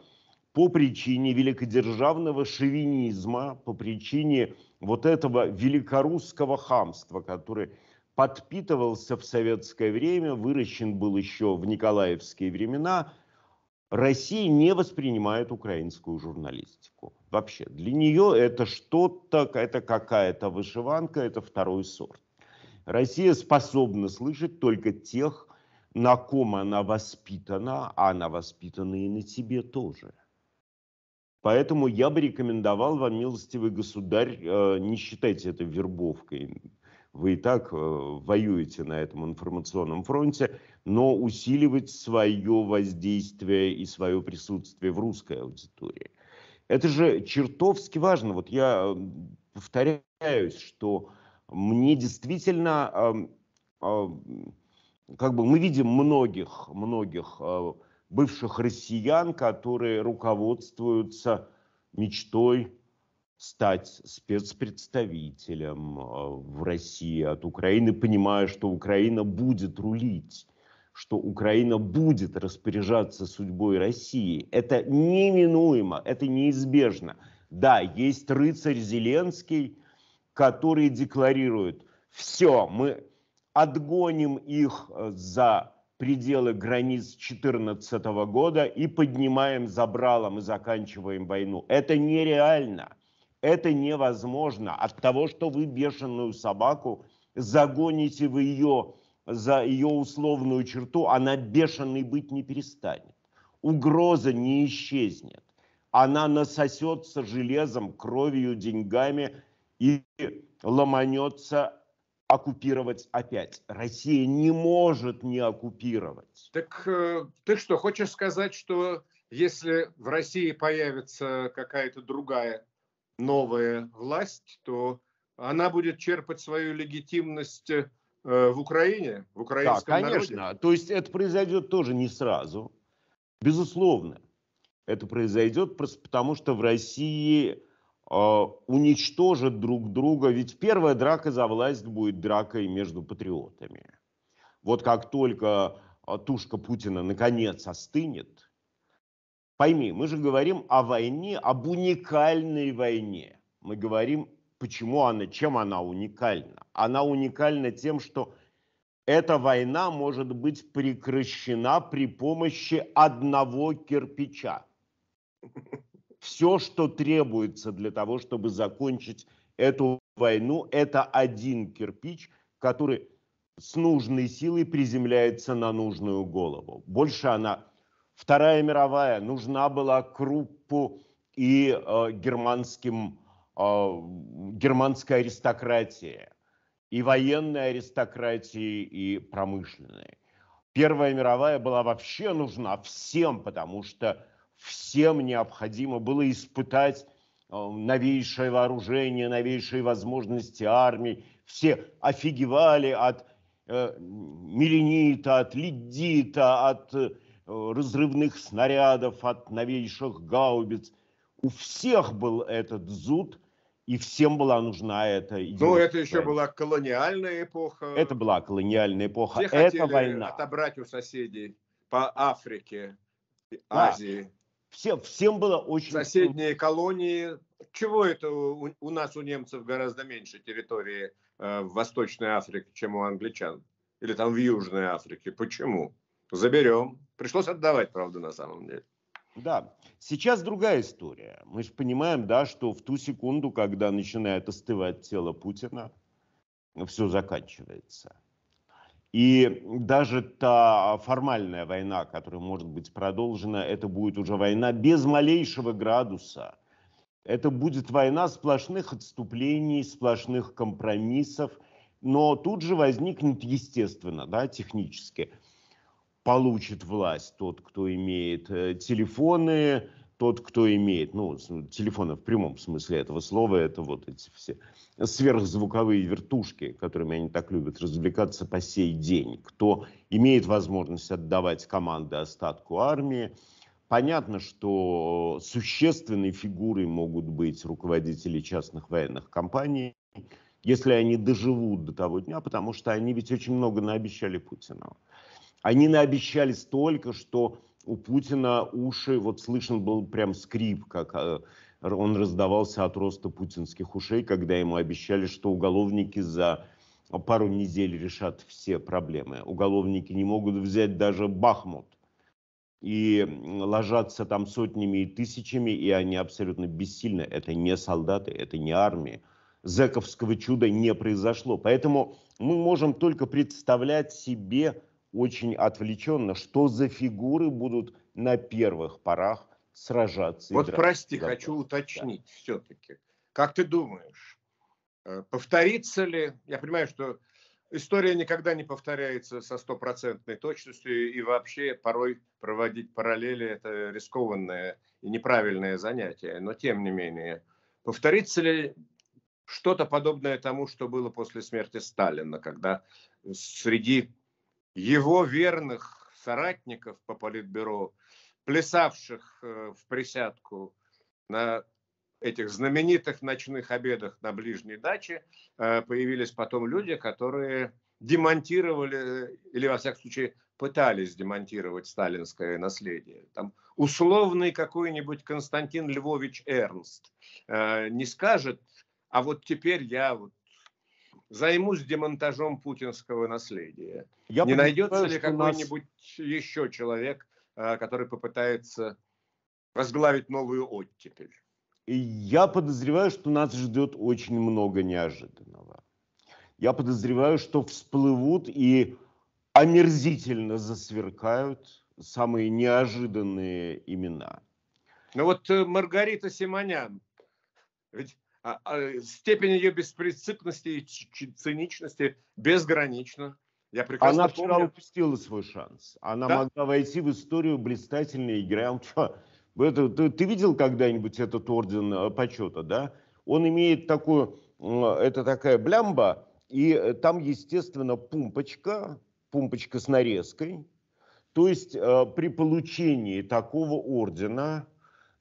по причине великодержавного шовинизма, по причине вот этого великорусского хамства, который подпитывался в советское время, выращен был еще в николаевские времена – Россия не воспринимает украинскую журналистику. Вообще, для нее это что-то, это какая-то вышиванка, это второй сорт. Россия способна слышать только тех, на ком она воспитана, а она воспитана и на себе тоже. Поэтому я бы рекомендовал вам, милостивый государь, э, не считайте это вербовкой. Вы и так э, воюете на этом информационном фронте, но усиливать свое воздействие и свое присутствие в русской аудитории. Это же чертовски важно. Вот я э, повторяюсь, что мне действительно, эм, эм, как бы мы видим многих, многих э, бывших россиян, которые руководствуются мечтой стать спецпредставителем э, в России от Украины, понимая, что Украина будет рулить что Украина будет распоряжаться судьбой России. Это неминуемо, это неизбежно. Да, есть рыцарь Зеленский, который декларирует, все, мы отгоним их э, за пределы границ 2014 года и поднимаем забрало, мы заканчиваем войну. Это нереально. Это невозможно от того, что вы бешеную собаку загоните в ее, за ее условную черту, она бешеной быть не перестанет. Угроза не исчезнет. Она насосется железом, кровью, деньгами и ломанется оккупировать опять. Россия не может не оккупировать. Так э, ты что, хочешь сказать, что если в России появится какая-то другая новая власть, то она будет черпать свою легитимность э, в Украине, в украинском да, конечно. Народе. То есть это произойдет тоже не сразу. Безусловно, это произойдет просто потому, что в России э, уничтожат друг друга. Ведь первая драка за власть будет дракой между патриотами. Вот как только а, тушка Путина наконец остынет, Пойми, мы же говорим о войне, об уникальной войне. Мы говорим, почему она, чем она уникальна. Она уникальна тем, что эта война может быть прекращена при помощи одного кирпича. Все, что требуется для того, чтобы закончить эту войну, это один кирпич, который с нужной силой приземляется на нужную голову. Больше она Вторая мировая нужна была Круппу и э, германским, э, германской аристократии, и военной аристократии, и промышленной. Первая мировая была вообще нужна всем, потому что всем необходимо было испытать э, новейшее вооружение, новейшие возможности армии. Все офигевали от э, меленита, от лидита, от э, разрывных снарядов, от новейших гаубиц. У всех был этот зуд, и всем была нужна эта идея. Ну, это еще была колониальная эпоха. Это была колониальная эпоха. Все это война. отобрать у соседей по Африке, Азии. Да. Все, всем было очень... Соседние колонии. Чего это у, у нас, у немцев, гораздо меньше территории э, в Восточной Африке, чем у англичан? Или там в Южной Африке? Почему? Заберем. Пришлось отдавать, правда, на самом деле. Да, сейчас другая история. Мы же понимаем, да, что в ту секунду, когда начинает остывать тело Путина, все заканчивается. И даже та формальная война, которая может быть продолжена, это будет уже война без малейшего градуса. Это будет война сплошных отступлений, сплошных компромиссов. Но тут же возникнет, естественно, да, технически – получит власть тот, кто имеет э, телефоны, тот, кто имеет, ну, ну, телефоны в прямом смысле этого слова, это вот эти все сверхзвуковые вертушки, которыми они так любят развлекаться по сей день. Кто имеет возможность отдавать команды остатку армии, Понятно, что существенной фигурой могут быть руководители частных военных компаний, если они доживут до того дня, потому что они ведь очень много наобещали Путину. Они наобещали столько, что у Путина уши, вот слышен был прям скрип, как э, он раздавался от роста путинских ушей, когда ему обещали, что уголовники за пару недель решат все проблемы. Уголовники не могут взять даже Бахмут. И ложатся там сотнями и тысячами, и они абсолютно бессильны. Это не солдаты, это не армия. Зековского чуда не произошло. Поэтому мы можем только представлять себе, очень отвлеченно, что за фигуры будут на первых порах сражаться. Вот прости, за... хочу уточнить да. все-таки. Как ты думаешь, э, повторится ли, я понимаю, что история никогда не повторяется со стопроцентной точностью, и вообще порой проводить параллели – это рискованное и неправильное занятие, но тем не менее. Повторится ли что-то подобное тому, что было после смерти Сталина, когда среди его верных соратников по политбюро, плясавших э, в присядку на этих знаменитых ночных обедах на ближней даче, э, появились потом люди, которые демонтировали, э, или во всяком случае пытались демонтировать сталинское наследие. Там условный какой-нибудь Константин Львович Эрнст не скажет, а вот теперь я вот займусь демонтажом путинского наследия. Я не найдется ли какой-нибудь нас... еще человек, а, который попытается возглавить новую оттепель? Я подозреваю, что нас ждет очень много неожиданного. Я подозреваю, что всплывут и омерзительно засверкают самые неожиданные имена. Ну вот э, Маргарита Симонян, ведь а, а, степень ее беспринципности и циничности безгранична. Я прекрасно Она помню. вчера упустила свой шанс. Она да? могла войти в историю блистательной игры. Это, а ты, ты видел когда-нибудь этот орден э, почета, да? Он имеет такую, это такая блямба, и э, там, естественно, пумпочка, пумпочка с нарезкой. То есть э, при получении такого ордена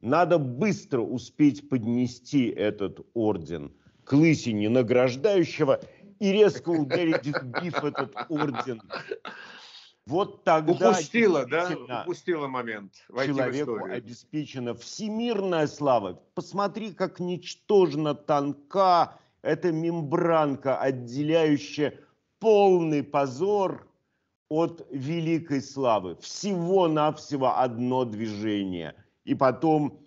надо быстро успеть поднести этот орден к лысине награждающего и резко ударить сбив этот орден. Вот тогда упустила, да, упустила момент. Войти человеку обеспечена всемирная слава. Посмотри, как ничтожно тонка эта мембранка, отделяющая полный позор от великой славы. Всего-навсего одно движение – и потом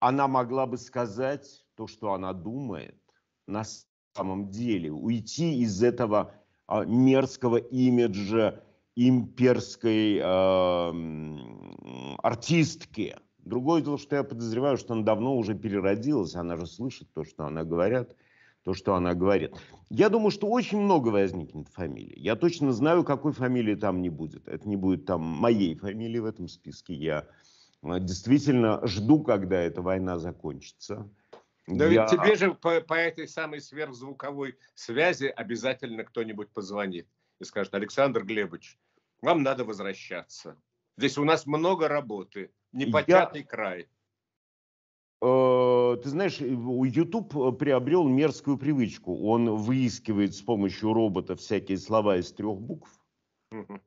она могла бы сказать то, что она думает на самом деле, уйти из этого а, мерзкого имиджа имперской э, артистки. Другое дело, что я подозреваю, что она давно уже переродилась, она же слышит то, что она говорят, то, что она говорит. Я думаю, что очень много возникнет фамилий. Я точно знаю, какой фамилии там не будет. Это не будет там моей фамилии в этом списке. Я Э, действительно, жду, когда эта война закончится. Да я... ведь тебе же по, по этой самой сверхзвуковой связи обязательно кто-нибудь позвонит и скажет, Александр Глебович, вам надо возвращаться. Здесь у нас много работы, непотятный я... край. Э, ты знаешь, YouTube приобрел мерзкую привычку. Он выискивает с помощью робота всякие слова из трех букв. Угу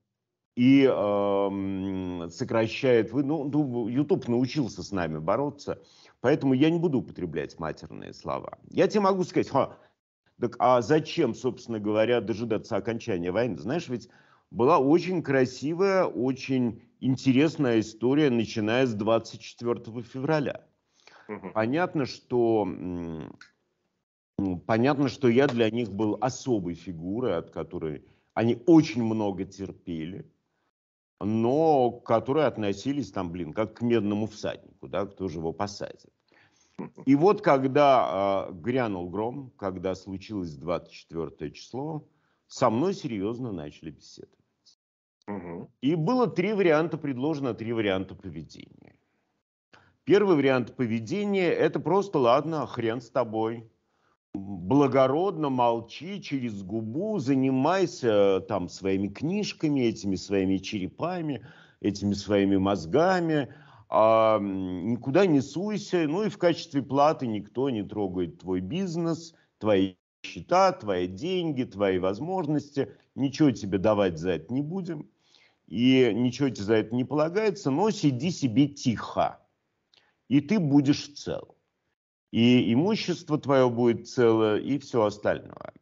и э, сокращает. Вы, ну, YouTube ну, научился с нами бороться, поэтому я не буду употреблять матерные слова. Я тебе могу сказать, Ха, так а зачем, собственно говоря, дожидаться окончания войны? Знаешь, ведь была очень красивая, очень интересная история, начиная с 24 февраля. Понятно, что понятно, что я для них был особой фигурой, от которой они очень много терпели но которые относились там, блин, как к медному всаднику, да, кто же его посадит. И вот когда э, грянул гром, когда случилось 24 число, со мной серьезно начали беседовать. Угу. И было три варианта предложено, три варианта поведения. Первый вариант поведения – это просто «ладно, хрен с тобой, благородно молчи через губу, занимайся э, там своими книжками, этими своими черепами, этими своими мозгами, а, никуда не суйся, ну и в качестве платы никто не трогает твой бизнес, твои счета, твои деньги, твои возможности, ничего тебе давать за это не будем, и ничего тебе за это не полагается, но сиди себе тихо, и ты будешь цел и имущество твое будет целое, и все остальное.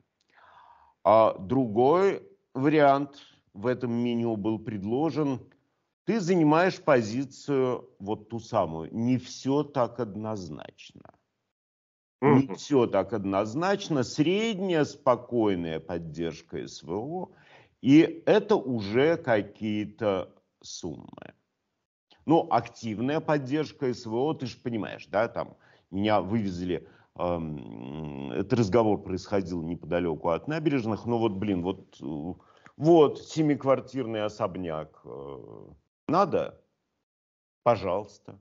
А другой вариант в этом меню был предложен. Ты занимаешь позицию вот ту самую. Не все так однозначно. Не все так однозначно. Средняя спокойная поддержка СВО. И это уже какие-то суммы. Ну, активная поддержка СВО, ты же понимаешь, да, там меня вывезли этот разговор происходил неподалеку от набережных, но ну вот, блин, вот, э, вот семиквартирный особняк. Э, надо? Пожалуйста.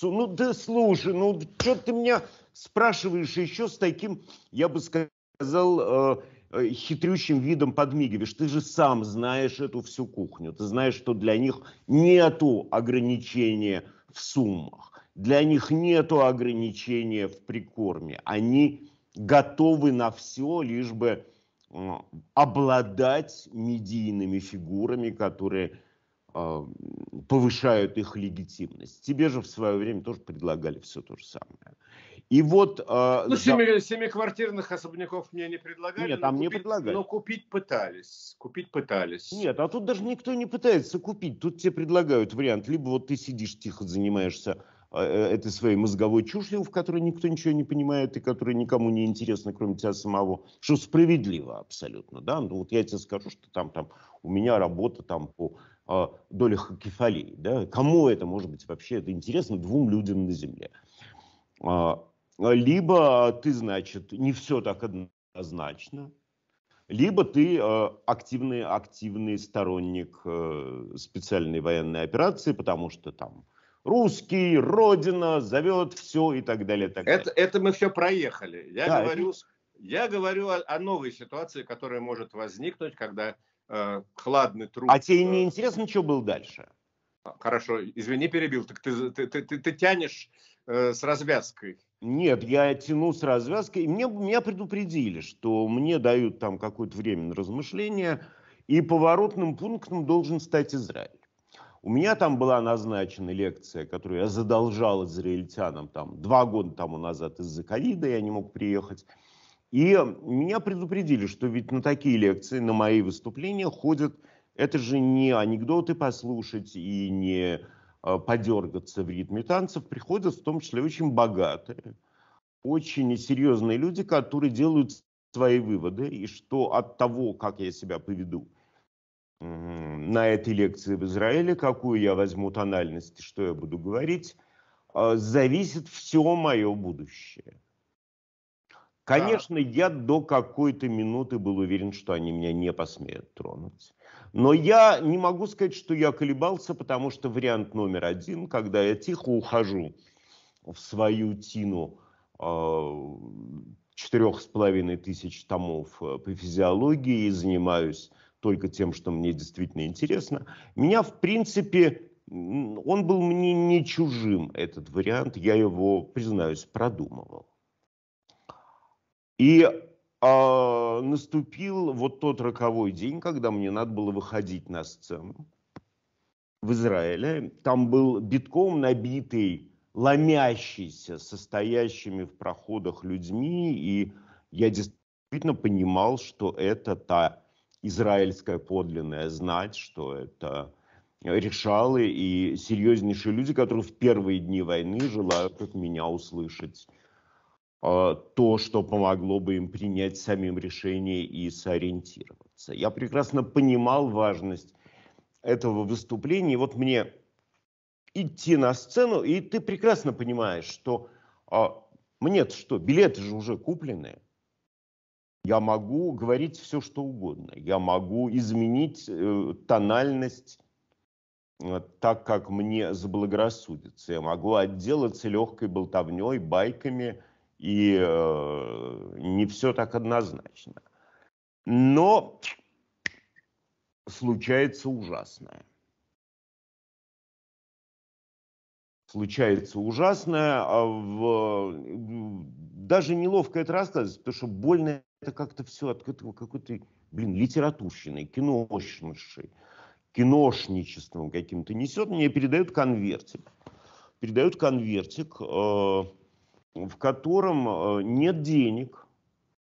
Ну да слушай, ну что ты меня спрашиваешь еще с таким, я бы сказал, э, хитрющим видом подмигиваешь. Ты же сам знаешь эту всю кухню. Ты знаешь, что для них нету ограничения в суммах для них нет ограничения в прикорме. Они готовы на все, лишь бы обладать медийными фигурами, которые а, повышают их легитимность. Тебе же в свое время тоже предлагали все то же самое. И вот... Э, ну, семи, семиквартирных особняков мне не предлагали. Нет, там не предлагали. Но купить пытались. Купить пытались. Нет, а тут даже никто не пытается купить. Тут тебе предлагают вариант. Либо вот ты сидишь тихо, занимаешься а, э, этой своей мозговой чушью, в которой никто ничего не понимает и которая никому не интересна, кроме тебя самого, что справедливо абсолютно, да, ну вот я тебе скажу, что там, там у меня работа там по э, доле хакефалии, да, кому это может быть вообще это интересно двум людям на земле. А, а либо ты, значит, не все так однозначно, либо ты э, активный, активный сторонник э, специальной военной операции, потому что там русский, родина зовет все и так далее. так далее. Это, это мы все проехали. Я да, говорю, это... я говорю о, о новой ситуации, которая может возникнуть, когда э, хладный труд. А тебе э, не интересно, что было дальше? А, хорошо, извини, перебил. Так ты, ты, ты, ты, ты тянешь э, с развязкой. Нет, я тяну с развязкой. Мне, меня предупредили, что мне дают там какое-то время на размышления, и поворотным пунктом должен стать Израиль. У меня там была назначена лекция, которую я задолжал израильтянам там два года тому назад из-за ковида, я не мог приехать. И меня предупредили, что ведь на такие лекции, на мои выступления ходят, это же не анекдоты послушать и не а, подергаться в ритме танцев, приходят в том числе очень богатые, очень серьезные люди, которые делают свои выводы, и что от того, как я себя поведу – на этой лекции в Израиле, какую я возьму тональность, что я буду говорить, а, зависит все мое будущее. Конечно, а... я до какой-то минуты был уверен, что они меня не посмеют тронуть. Но я не могу сказать, что я колебался, потому что вариант номер один, когда я тихо ухожу в свою тину а, четырех с половиной тысяч томов э, по физиологии и занимаюсь только тем, что мне действительно интересно. Меня, в принципе, он был мне не чужим, этот вариант. Я его, признаюсь, продумывал. И э, наступил вот тот роковой день, когда мне надо было выходить на сцену в Израиле. Там был битком набитый, ломящийся, состоящими в проходах людьми. И я действительно понимал, что это та израильская подлинная знать, что это э, решалы и серьезнейшие люди, которые в первые дни войны желают от меня услышать э, то, что помогло бы им принять самим решение и сориентироваться. Я прекрасно понимал важность этого выступления. И вот мне идти на сцену, и ты прекрасно понимаешь, что а, мне-то что, билеты же уже куплены. Я могу говорить все, что угодно. Я могу изменить э, тональность э, так, как мне заблагорассудится. Я могу отделаться легкой болтовней, байками, и э, не все так однозначно. Но случается ужасное. случается ужасное. А в... Даже неловко это рассказывать, потому что больно это как-то все открыто какой-то, блин, литературщиной, киношнышей, киношничеством каким-то несет. Мне передают конвертик. Передают конвертик, э, в котором э, нет денег,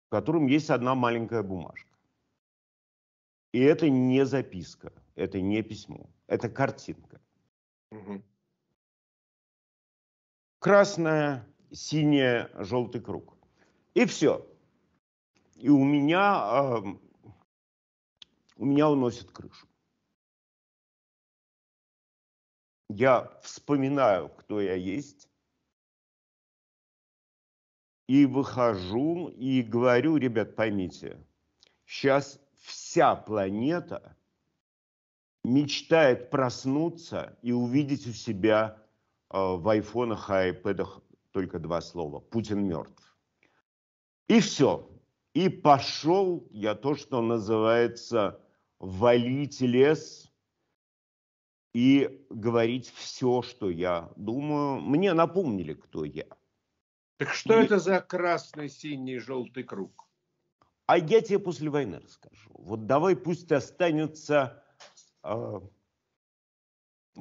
в котором есть одна маленькая бумажка. И это не записка, это не письмо, это картинка. Угу. Красная, синяя, желтый круг. И все. И у меня, у меня уносит крышу. Я вспоминаю, кто я есть, и выхожу и говорю, ребят, поймите, сейчас вся планета мечтает проснуться и увидеть у себя а, в айфонах и айпэдах только два слова. Путин мертв. И все. И пошел я то, что называется валить лес и говорить все, что я думаю. Мне напомнили, кто я. Так что и... это за красный, синий, желтый круг? А я тебе после войны расскажу. Вот давай пусть останется, э,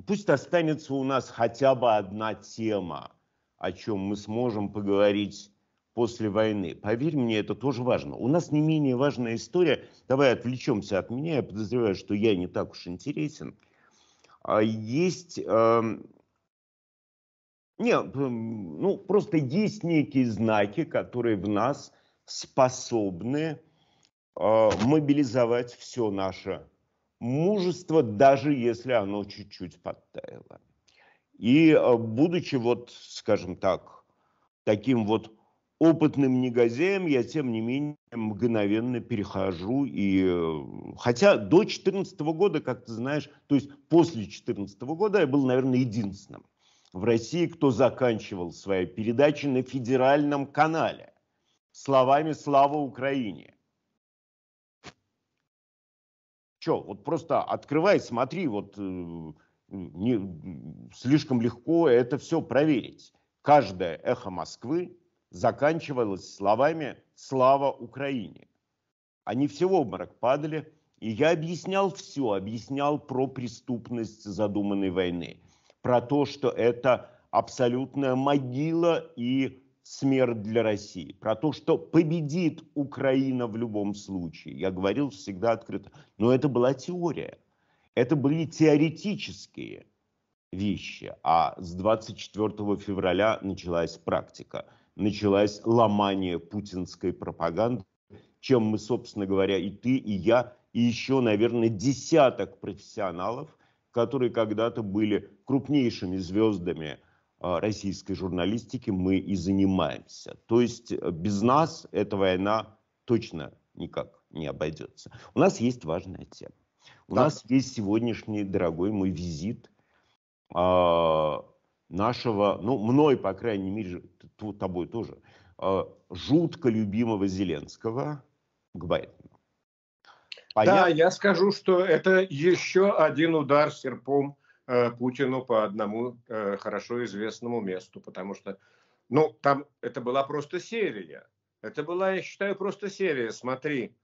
пусть останется у нас хотя бы одна тема, о чем мы сможем поговорить после войны. Поверь мне, это тоже важно. У нас не менее важная история. Давай отвлечемся от меня. Я подозреваю, что я не так уж интересен. А есть... Э, не, эм, ну, просто есть некие знаки, которые в нас способны э, мобилизовать все наше мужество, даже если оно чуть-чуть подтаяло. И э, будучи вот, скажем так, таким вот опытным негодяем я, тем не менее, мгновенно перехожу. И, э, хотя до 2014 года, как ты знаешь, то есть после 2014 года я был, наверное, единственным в России, кто заканчивал свои передачи на федеральном канале словами «Слава Украине». Че, вот просто открывай, смотри, вот э, не, слишком легко это все проверить. Каждое эхо Москвы, заканчивалась словами «Слава Украине!». Они все в обморок падали, и я объяснял все, объяснял про преступность задуманной войны, про то, что это абсолютная могила и смерть для России, про то, что победит Украина в любом случае. Я говорил всегда открыто, но это была теория. Это были теоретические вещи, а с 24 февраля началась практика – началась ломание путинской пропаганды, чем мы, собственно говоря, и ты, и я, и еще, наверное, десяток профессионалов, которые когда-то были крупнейшими звездами а, российской журналистики, мы и занимаемся. То есть э, без нас эта война точно никак не обойдется. У нас есть важная тема. У да. нас есть сегодняшний дорогой мой визит а, нашего, ну, мной, по крайней мере, тобой тоже, а, жутко любимого Зеленского к Байдену. Понятно? Да, я скажу, что это еще один удар серпом э, Путину по одному э, хорошо известному месту, потому что, ну, там это была просто серия. Это была, я считаю, просто серия. Смотри.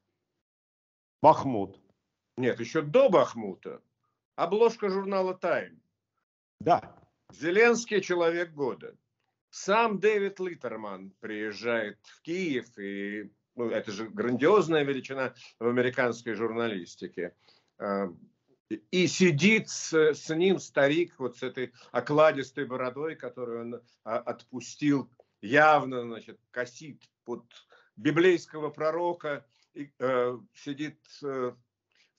Бахмут. Нет, еще до Бахмута. Обложка журнала «Тайм». Да. Зеленский человек года. Сам Дэвид Литтерман приезжает в Киев, и ну, это же грандиозная величина в американской журналистике. Э, и сидит с, с ним старик вот с этой окладистой бородой, которую он а, отпустил, явно, значит, косит под библейского пророка, и, э, сидит э, в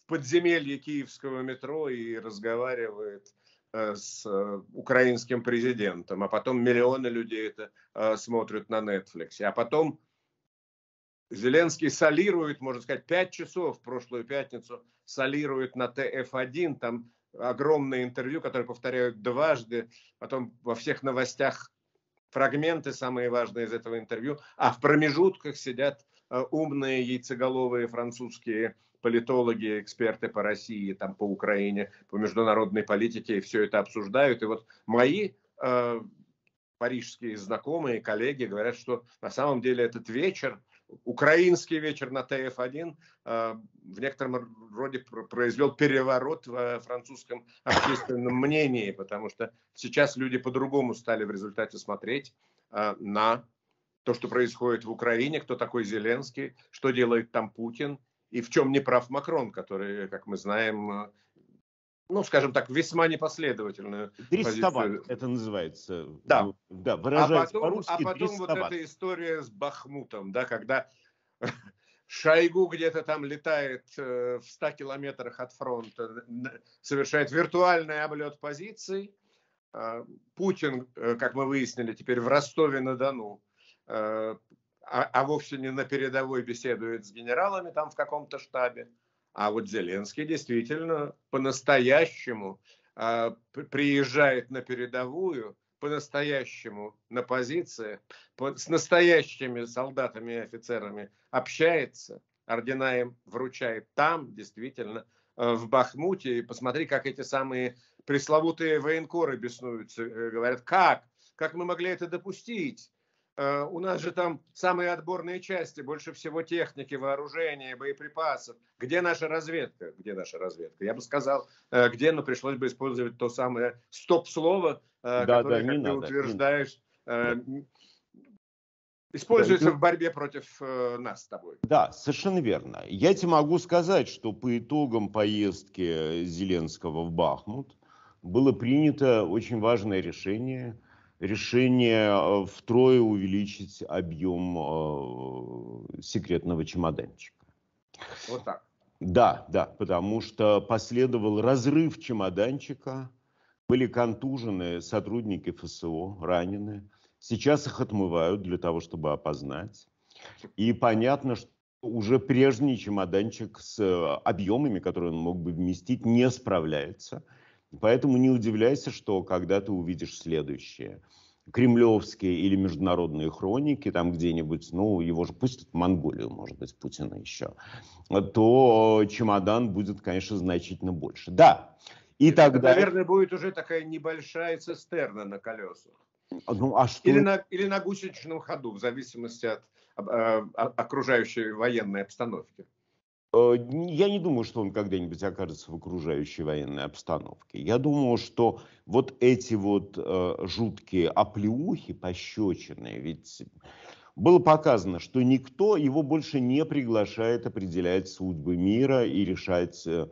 подземелье киевского метро и разговаривает Э, с э, украинским президентом, а потом миллионы людей это э, смотрят на Netflix, а потом Зеленский солирует, можно сказать, пять часов в прошлую пятницу, солирует на ТФ-1, там огромное интервью, которое повторяют дважды, потом во всех новостях фрагменты самые важные из этого интервью, а в промежутках сидят умные яйцеголовые французские политологи, эксперты по России, там, по Украине, по международной политике, и все это обсуждают. И вот мои э, парижские знакомые, коллеги говорят, что на самом деле этот вечер, украинский вечер на ТФ-1, э, в некотором роде произвел переворот в французском общественном мнении, потому что сейчас люди по-другому стали в результате смотреть э, на то, что происходит в Украине, кто такой Зеленский, что делает там Путин – и в чем не прав Макрон, который, как мы знаем, э, ну, скажем так, весьма непоследовательную Дристован, позицию. это называется. Да. Да, а выражается а потом, а потом вот эта история с Бахмутом, да, когда Шойгу где-то там летает э, в 100 километрах от фронта, совершает виртуальный облет позиций. Э, Путин, как мы выяснили, теперь в Ростове-на-Дону а, а вовсе не на передовой беседует с генералами там в каком-то штабе. А вот Зеленский действительно по-настоящему э, приезжает на передовую, по-настоящему на позиции, по, с настоящими солдатами и офицерами общается, ордена им вручает там, действительно, э, в Бахмуте. И посмотри, как эти самые пресловутые военкоры беснуются, э, говорят, как? Как мы могли это допустить? Э, у нас же там самые отборные части, больше всего техники, вооружения, боеприпасов. Где наша разведка? Где наша разведка? Я бы сказал, э, где, но пришлось бы использовать то самое стоп-слово, э, да, которое, да, как ты надо, утверждаешь, не... Используется да, в борьбе против э, нас с тобой. Да, совершенно верно. Я тебе могу сказать, что по итогам поездки Зеленского в Бахмут было принято очень важное решение – решение э, втрое увеличить объем э, секретного чемоданчика. Вот так. Да, да, потому что последовал разрыв чемоданчика, были контужены сотрудники ФСО, ранены. Сейчас их отмывают для того, чтобы опознать. И понятно, что уже прежний чемоданчик с объемами, которые он мог бы вместить, не справляется. Поэтому не удивляйся, что когда ты увидишь следующее. Кремлевские или международные хроники, там где-нибудь, ну, его же пустят в Монголию, может быть, Путина еще, то чемодан будет, конечно, значительно больше. Да, и Это, тогда... Наверное, будет уже такая небольшая цистерна на колесах. Ну, а что... или, на, или на гусеничном ходу, в зависимости от а, а, окружающей военной обстановки. Э, я не думаю, что он когда-нибудь окажется в окружающей военной обстановке. Я думаю, что вот эти вот э, жуткие оплеухи, пощечины, ведь было показано, что никто его больше не приглашает определять судьбы мира и решать э,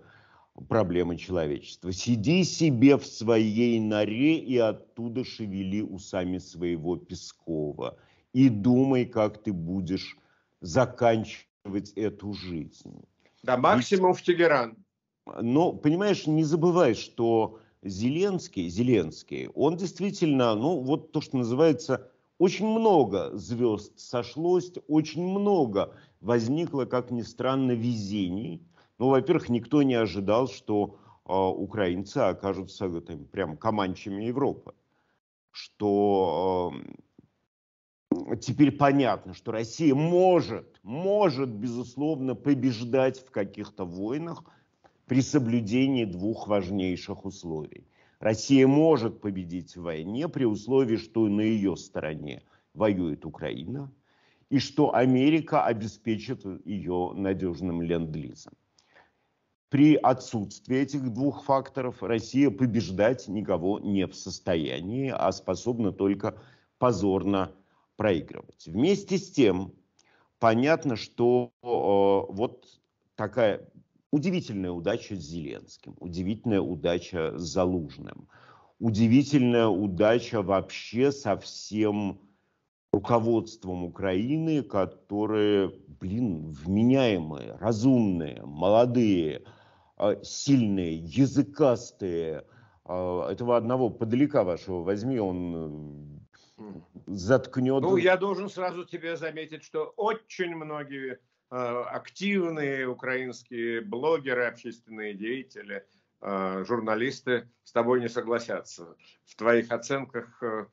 проблемы человечества. Сиди себе в своей норе и оттуда шевели усами своего Пескова и думай, как ты будешь заканчивать эту жизнь. Да, максимум Ведь... в Тегеран. Но, понимаешь, не забывай, что Зеленский, Зеленский, он действительно, ну, вот то, что называется, очень много звезд сошлось, очень много возникло, как ни странно, везений. Ну, во-первых, никто не ожидал, что э, украинцы окажутся э, там, прям команчами Европы, что э, теперь понятно, что Россия может, может, безусловно, побеждать в каких-то войнах при соблюдении двух важнейших условий. Россия может победить в войне при условии, что на ее стороне воюет Украина и что Америка обеспечит ее надежным ленд-лизом. При отсутствии этих двух факторов Россия побеждать никого не в состоянии, а способна только позорно проигрывать. Вместе с тем, понятно, что э, вот такая удивительная удача с Зеленским, удивительная удача с Залужным, удивительная удача вообще со всем руководством Украины, которые, блин, вменяемые, разумные, молодые, э, сильные, языкастые. Э, этого одного подалека вашего возьми, он э, заткнет. Ну, я должен сразу тебе заметить, что очень многие э, активные украинские блогеры, общественные деятели, э, журналисты с тобой не согласятся в твоих оценках э,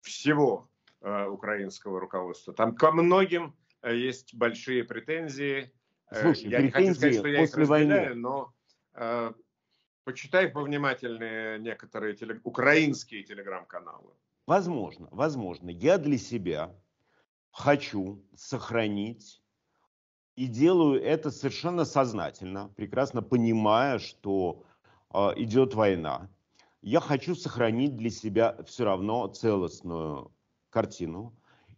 всего э, украинского руководства. Там ко многим э, есть большие претензии. Э, Слушай, я претензии не хочу сказать, что я их разделяю, войны. но э, почитай повнимательнее некоторые теле, украинские телеграм-каналы. Возможно, возможно, я для себя хочу сохранить и делаю это совершенно сознательно, прекрасно понимая, что э, идет война. Я хочу сохранить для себя все равно целостную картину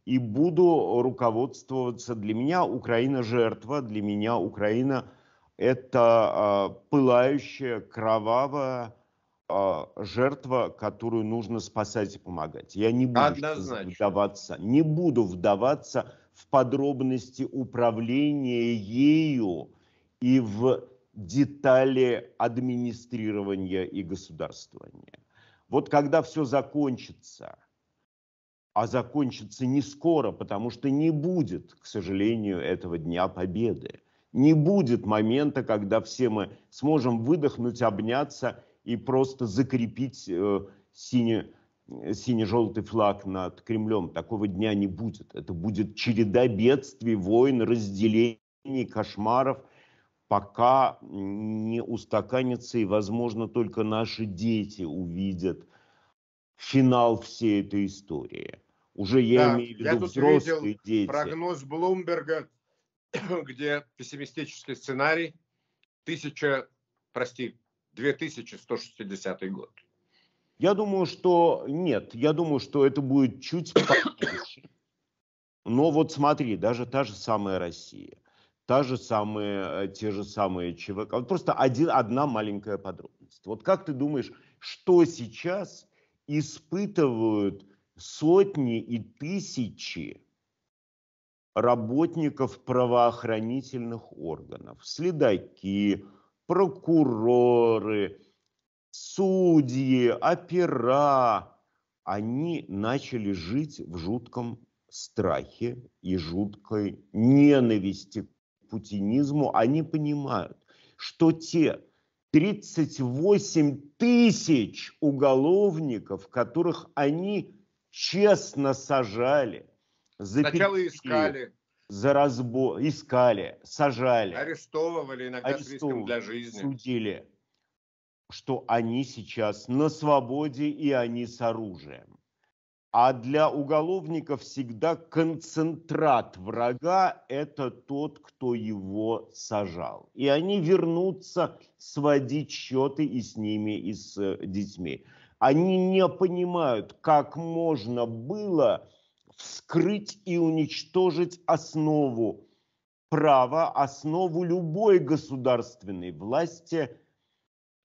и буду руководствоваться. Для меня Украина жертва, для меня Украина это э, пылающая, кровавая, а, жертва, которую нужно спасать и помогать. Я не буду Однозначно. вдаваться, не буду вдаваться в подробности управления ею и в детали администрирования и государствования. Вот когда все закончится, а закончится не скоро, потому что не будет, к сожалению, этого дня победы. Не будет момента, когда все мы сможем выдохнуть, обняться и просто закрепить э, сине, э, сине-желтый флаг над Кремлем. Такого дня не будет. Это будет череда бедствий, войн, разделений, кошмаров, пока не устаканится и, возможно, только наши дети увидят финал всей этой истории. Уже я да, имею в виду взрослые видел дети. Прогноз Блумберга, где пессимистический сценарий, тысяча, прости, 2160 год? Я думаю, что нет. Я думаю, что это будет чуть потише. Но вот смотри, даже та же самая Россия, та же самая, э, те же самые ЧВК. Вот просто один, одна маленькая подробность. Вот как ты думаешь, что сейчас испытывают сотни и тысячи работников правоохранительных органов, следаки, прокуроры, судьи, опера, они начали жить в жутком страхе и жуткой ненависти к путинизму. Они понимают, что те 38 тысяч уголовников, которых они честно сажали, запекли, Сначала искали за разбор, искали, сажали. Арестовывали иногда арестовывали, с риском для жизни. Судили, что они сейчас на свободе и они с оружием. А для уголовников всегда концентрат врага – это тот, кто его сажал. И они вернутся сводить счеты и с ними, и с э, детьми. Они не понимают, как можно было вскрыть и уничтожить основу права, основу любой государственной власти,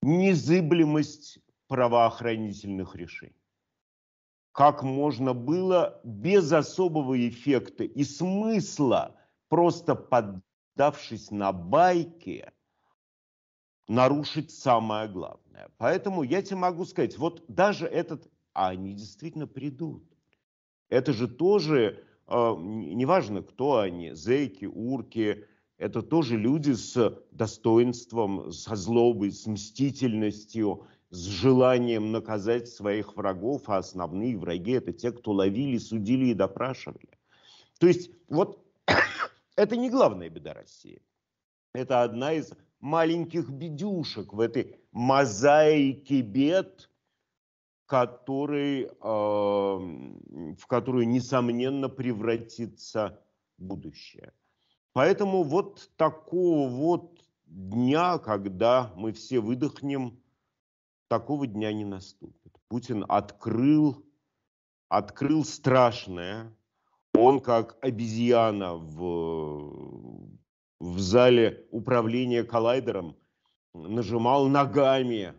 незыблемость правоохранительных решений. Как можно было без особого эффекта и смысла, просто поддавшись на байки, нарушить самое главное. Поэтому я тебе могу сказать, вот даже этот, а они действительно придут. Это же тоже, э, неважно кто они, зейки, урки, это тоже люди с достоинством, со злобой, с мстительностью, с желанием наказать своих врагов, а основные враги – это те, кто ловили, судили и допрашивали. То есть вот это не главная беда России. Это одна из маленьких бедюшек в этой мозаике бед – который, эм, в которую, несомненно, превратится будущее. Поэтому вот такого вот дня, когда мы все выдохнем, такого дня не наступит. Путин открыл, открыл страшное. Он как обезьяна в, в зале управления коллайдером нажимал ногами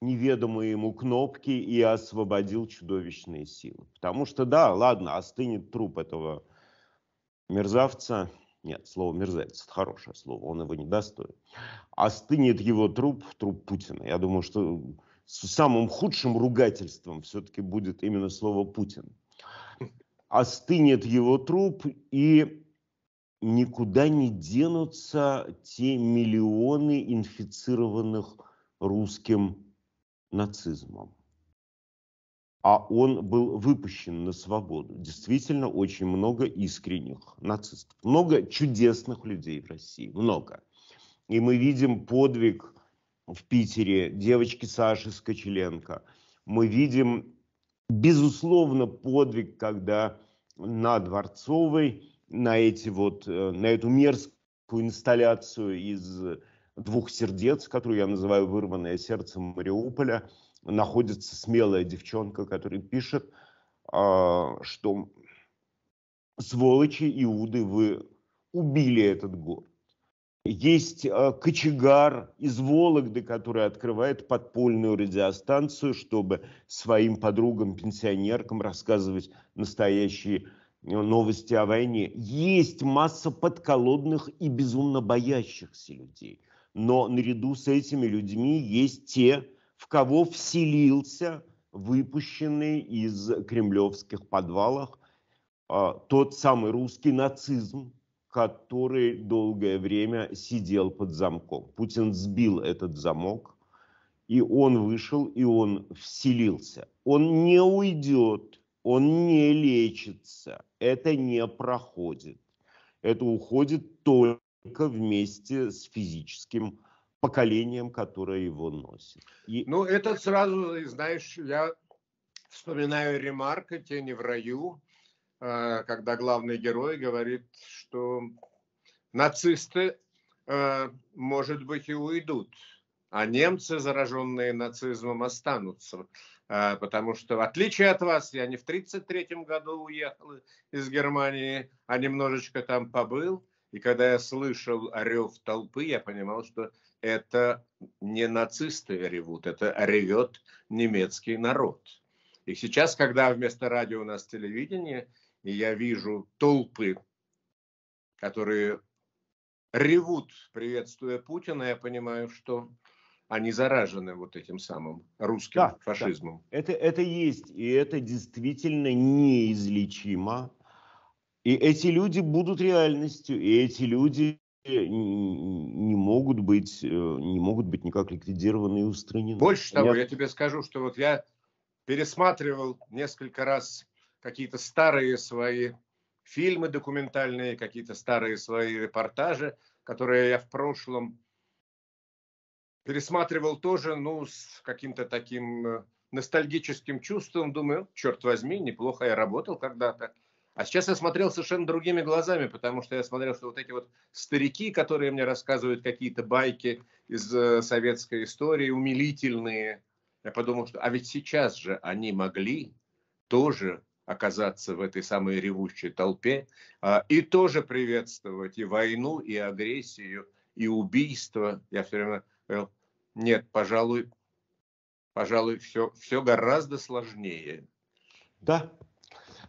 неведомые ему кнопки и освободил чудовищные силы. Потому что, да, ладно, остынет труп этого мерзавца. Нет, слово мерзавец – это хорошее слово, он его не достоин. Остынет его труп, труп Путина. Я думаю, что самым худшим ругательством все-таки будет именно слово «Путин». Остынет его труп, и никуда не денутся те миллионы инфицированных русским нацизмом. А он был выпущен на свободу. Действительно, очень много искренних нацистов. Много чудесных людей в России. Много. И мы видим подвиг в Питере девочки Саши Скочеленко. Мы видим, безусловно, подвиг, когда на Дворцовой, на, эти вот, э, на эту мерзкую инсталляцию из двух сердец, которую я называю «Вырванное сердце Мариуполя», находится смелая девчонка, которая пишет, а, что сволочи Иуды, вы убили этот город. Есть а, кочегар из Вологды, который открывает подпольную радиостанцию, чтобы своим подругам, пенсионеркам рассказывать настоящие э, новости о войне. Есть масса подколодных и безумно боящихся людей но наряду с этими людьми есть те, в кого вселился выпущенный из кремлевских подвалов э, а, тот самый русский нацизм, который долгое время сидел под замком. Путин сбил этот замок, и он вышел, и он вселился. Он не уйдет, он не лечится, это не проходит. Это уходит только вместе с физическим поколением, которое его носит. И... Ну, это сразу, знаешь, я вспоминаю ремарка «Тени в раю», э, когда главный герой говорит, что нацисты, э, может быть, и уйдут, а немцы, зараженные нацизмом, останутся. Э, потому что, в отличие от вас, я не в 1933 году уехал из Германии, а немножечко там побыл, и когда я слышал рев толпы, я понимал, что это не нацисты ревут, это ревет немецкий народ. И сейчас, когда вместо радио у нас телевидение, и я вижу толпы, которые ревут, приветствуя Путина, я понимаю, что они заражены вот этим самым русским да, фашизмом. Да. Это, это есть, и это действительно неизлечимо. И эти люди будут реальностью, и эти люди э, не могут быть, э, не могут быть никак ликвидированы и устранены. Больше того, я, я тебе скажу, что вот я пересматривал несколько раз какие-то старые свои фильмы документальные, какие-то старые свои репортажи, которые я в прошлом пересматривал тоже, ну, с каким-то таким э, ностальгическим чувством. Думаю, черт возьми, неплохо я работал когда-то а сейчас я смотрел совершенно другими глазами, потому что я смотрел, что вот эти вот старики, которые мне рассказывают какие-то байки из э, советской истории, умилительные, я подумал, что а ведь сейчас же они могли тоже оказаться в этой самой ревущей толпе а, и тоже приветствовать и войну, и агрессию, и убийство. Я все время говорил, нет, пожалуй, пожалуй, все, все гораздо сложнее. Да,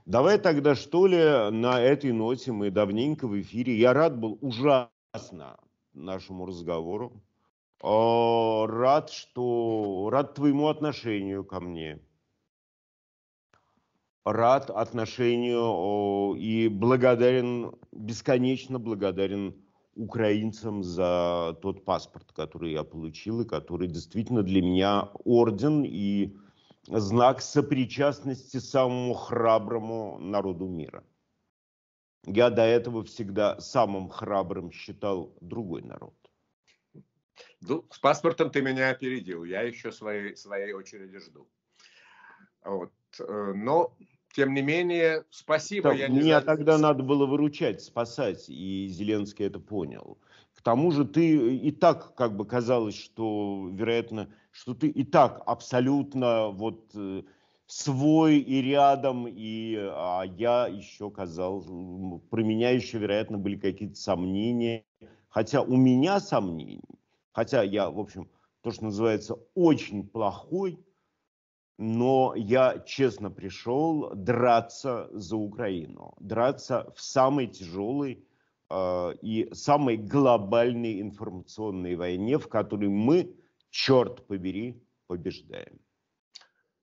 Давай тогда, что ли, на этой ноте мы давненько в эфире. Я рад был ужасно нашему разговору. А, рад, что... Рад твоему отношению ко мне. Рад отношению и благодарен, бесконечно благодарен украинцам за тот паспорт, который я получил, и который действительно для меня орден и знак сопричастности самому храброму народу мира. Я до этого всегда самым храбрым считал другой народ. Ну, с паспортом ты меня опередил. Я еще своей, своей очереди жду. Вот. Э, но, тем не менее, спасибо. Так, я не меня знаю... тогда надо было выручать, спасать, и Зеленский это понял. К тому же ты э, и так, как бы казалось, что, вероятно, что ты и так абсолютно вот э, свой и рядом, и а я еще казал, про меня еще, вероятно, были какие-то сомнения, хотя у меня сомнений, хотя я, в общем, то, что называется, очень плохой, но я честно пришел драться за Украину, драться в самой тяжелой э, а, и самой глобальной информационной войне, в которой мы черт побери, побеждаем.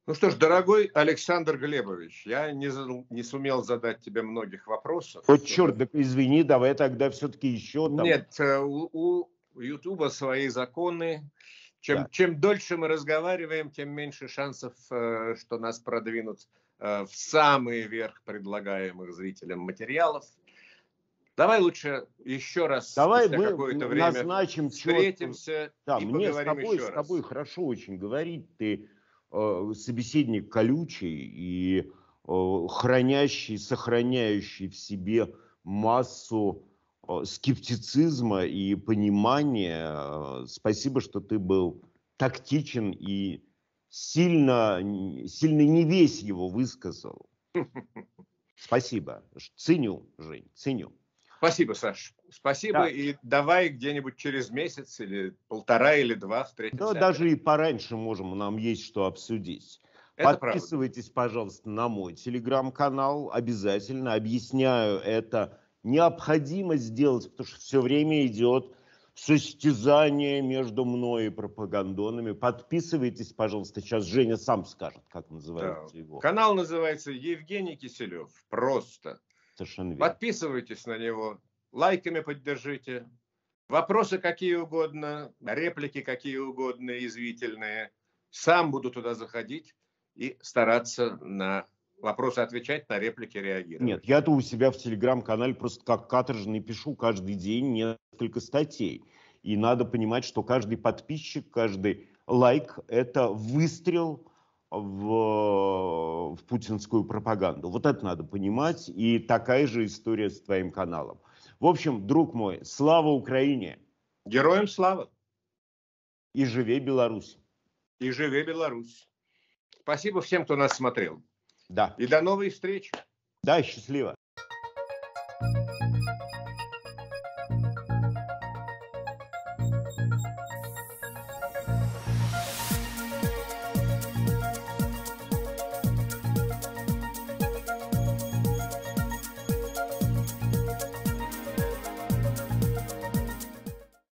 Ну что ж, дорогой Александр Глебович, я не, не сумел задать тебе многих вопросов. Вот черт, так извини, давай тогда все-таки еще. Там... Нет, э, у, Ютуба свои законы. Чем, да. чем дольше мы разговариваем, тем меньше шансов, э, что нас продвинут э, в самый верх предлагаемых зрителям материалов. Давай лучше еще раз Давай мы какое-то время назначим встретимся да, и мне поговорим с тобой, еще с тобой хорошо очень говорить. Ты э, собеседник колючий и э, хранящий, сохраняющий в себе массу э, скептицизма и понимания. Э, спасибо, что ты был тактичен и сильно, сильно не весь его высказал. Спасибо. Ценю, Жень, ценю. Спасибо, Саш. Спасибо. Да. И давай где-нибудь через месяц или полтора или два встретимся. Да, даже и пораньше можем, нам есть что обсудить. Это Подписывайтесь, правда. пожалуйста, на мой телеграм-канал. Обязательно объясняю это. Необходимо сделать, потому что все время идет состязание между мной и пропагандонами. Подписывайтесь, пожалуйста. Сейчас Женя сам скажет, как называется да. его. Канал называется Евгений Киселев. Просто Совершенно верно. Подписывайтесь на него, лайками поддержите. Вопросы какие угодно, реплики какие угодно, извительные. Сам буду туда заходить и стараться на вопросы отвечать, на реплики реагировать. Нет, я-то у себя в телеграм-канале просто как каторжный пишу каждый день несколько статей. И надо понимать, что каждый подписчик, каждый лайк – это выстрел – в, в путинскую пропаганду. Вот это надо понимать. И такая же история с твоим каналом. В общем, друг мой, слава Украине! Героям слава! И живе Беларусь! И живе Беларусь! Спасибо всем, кто нас смотрел. Да. И до новой встречи. Да, счастливо.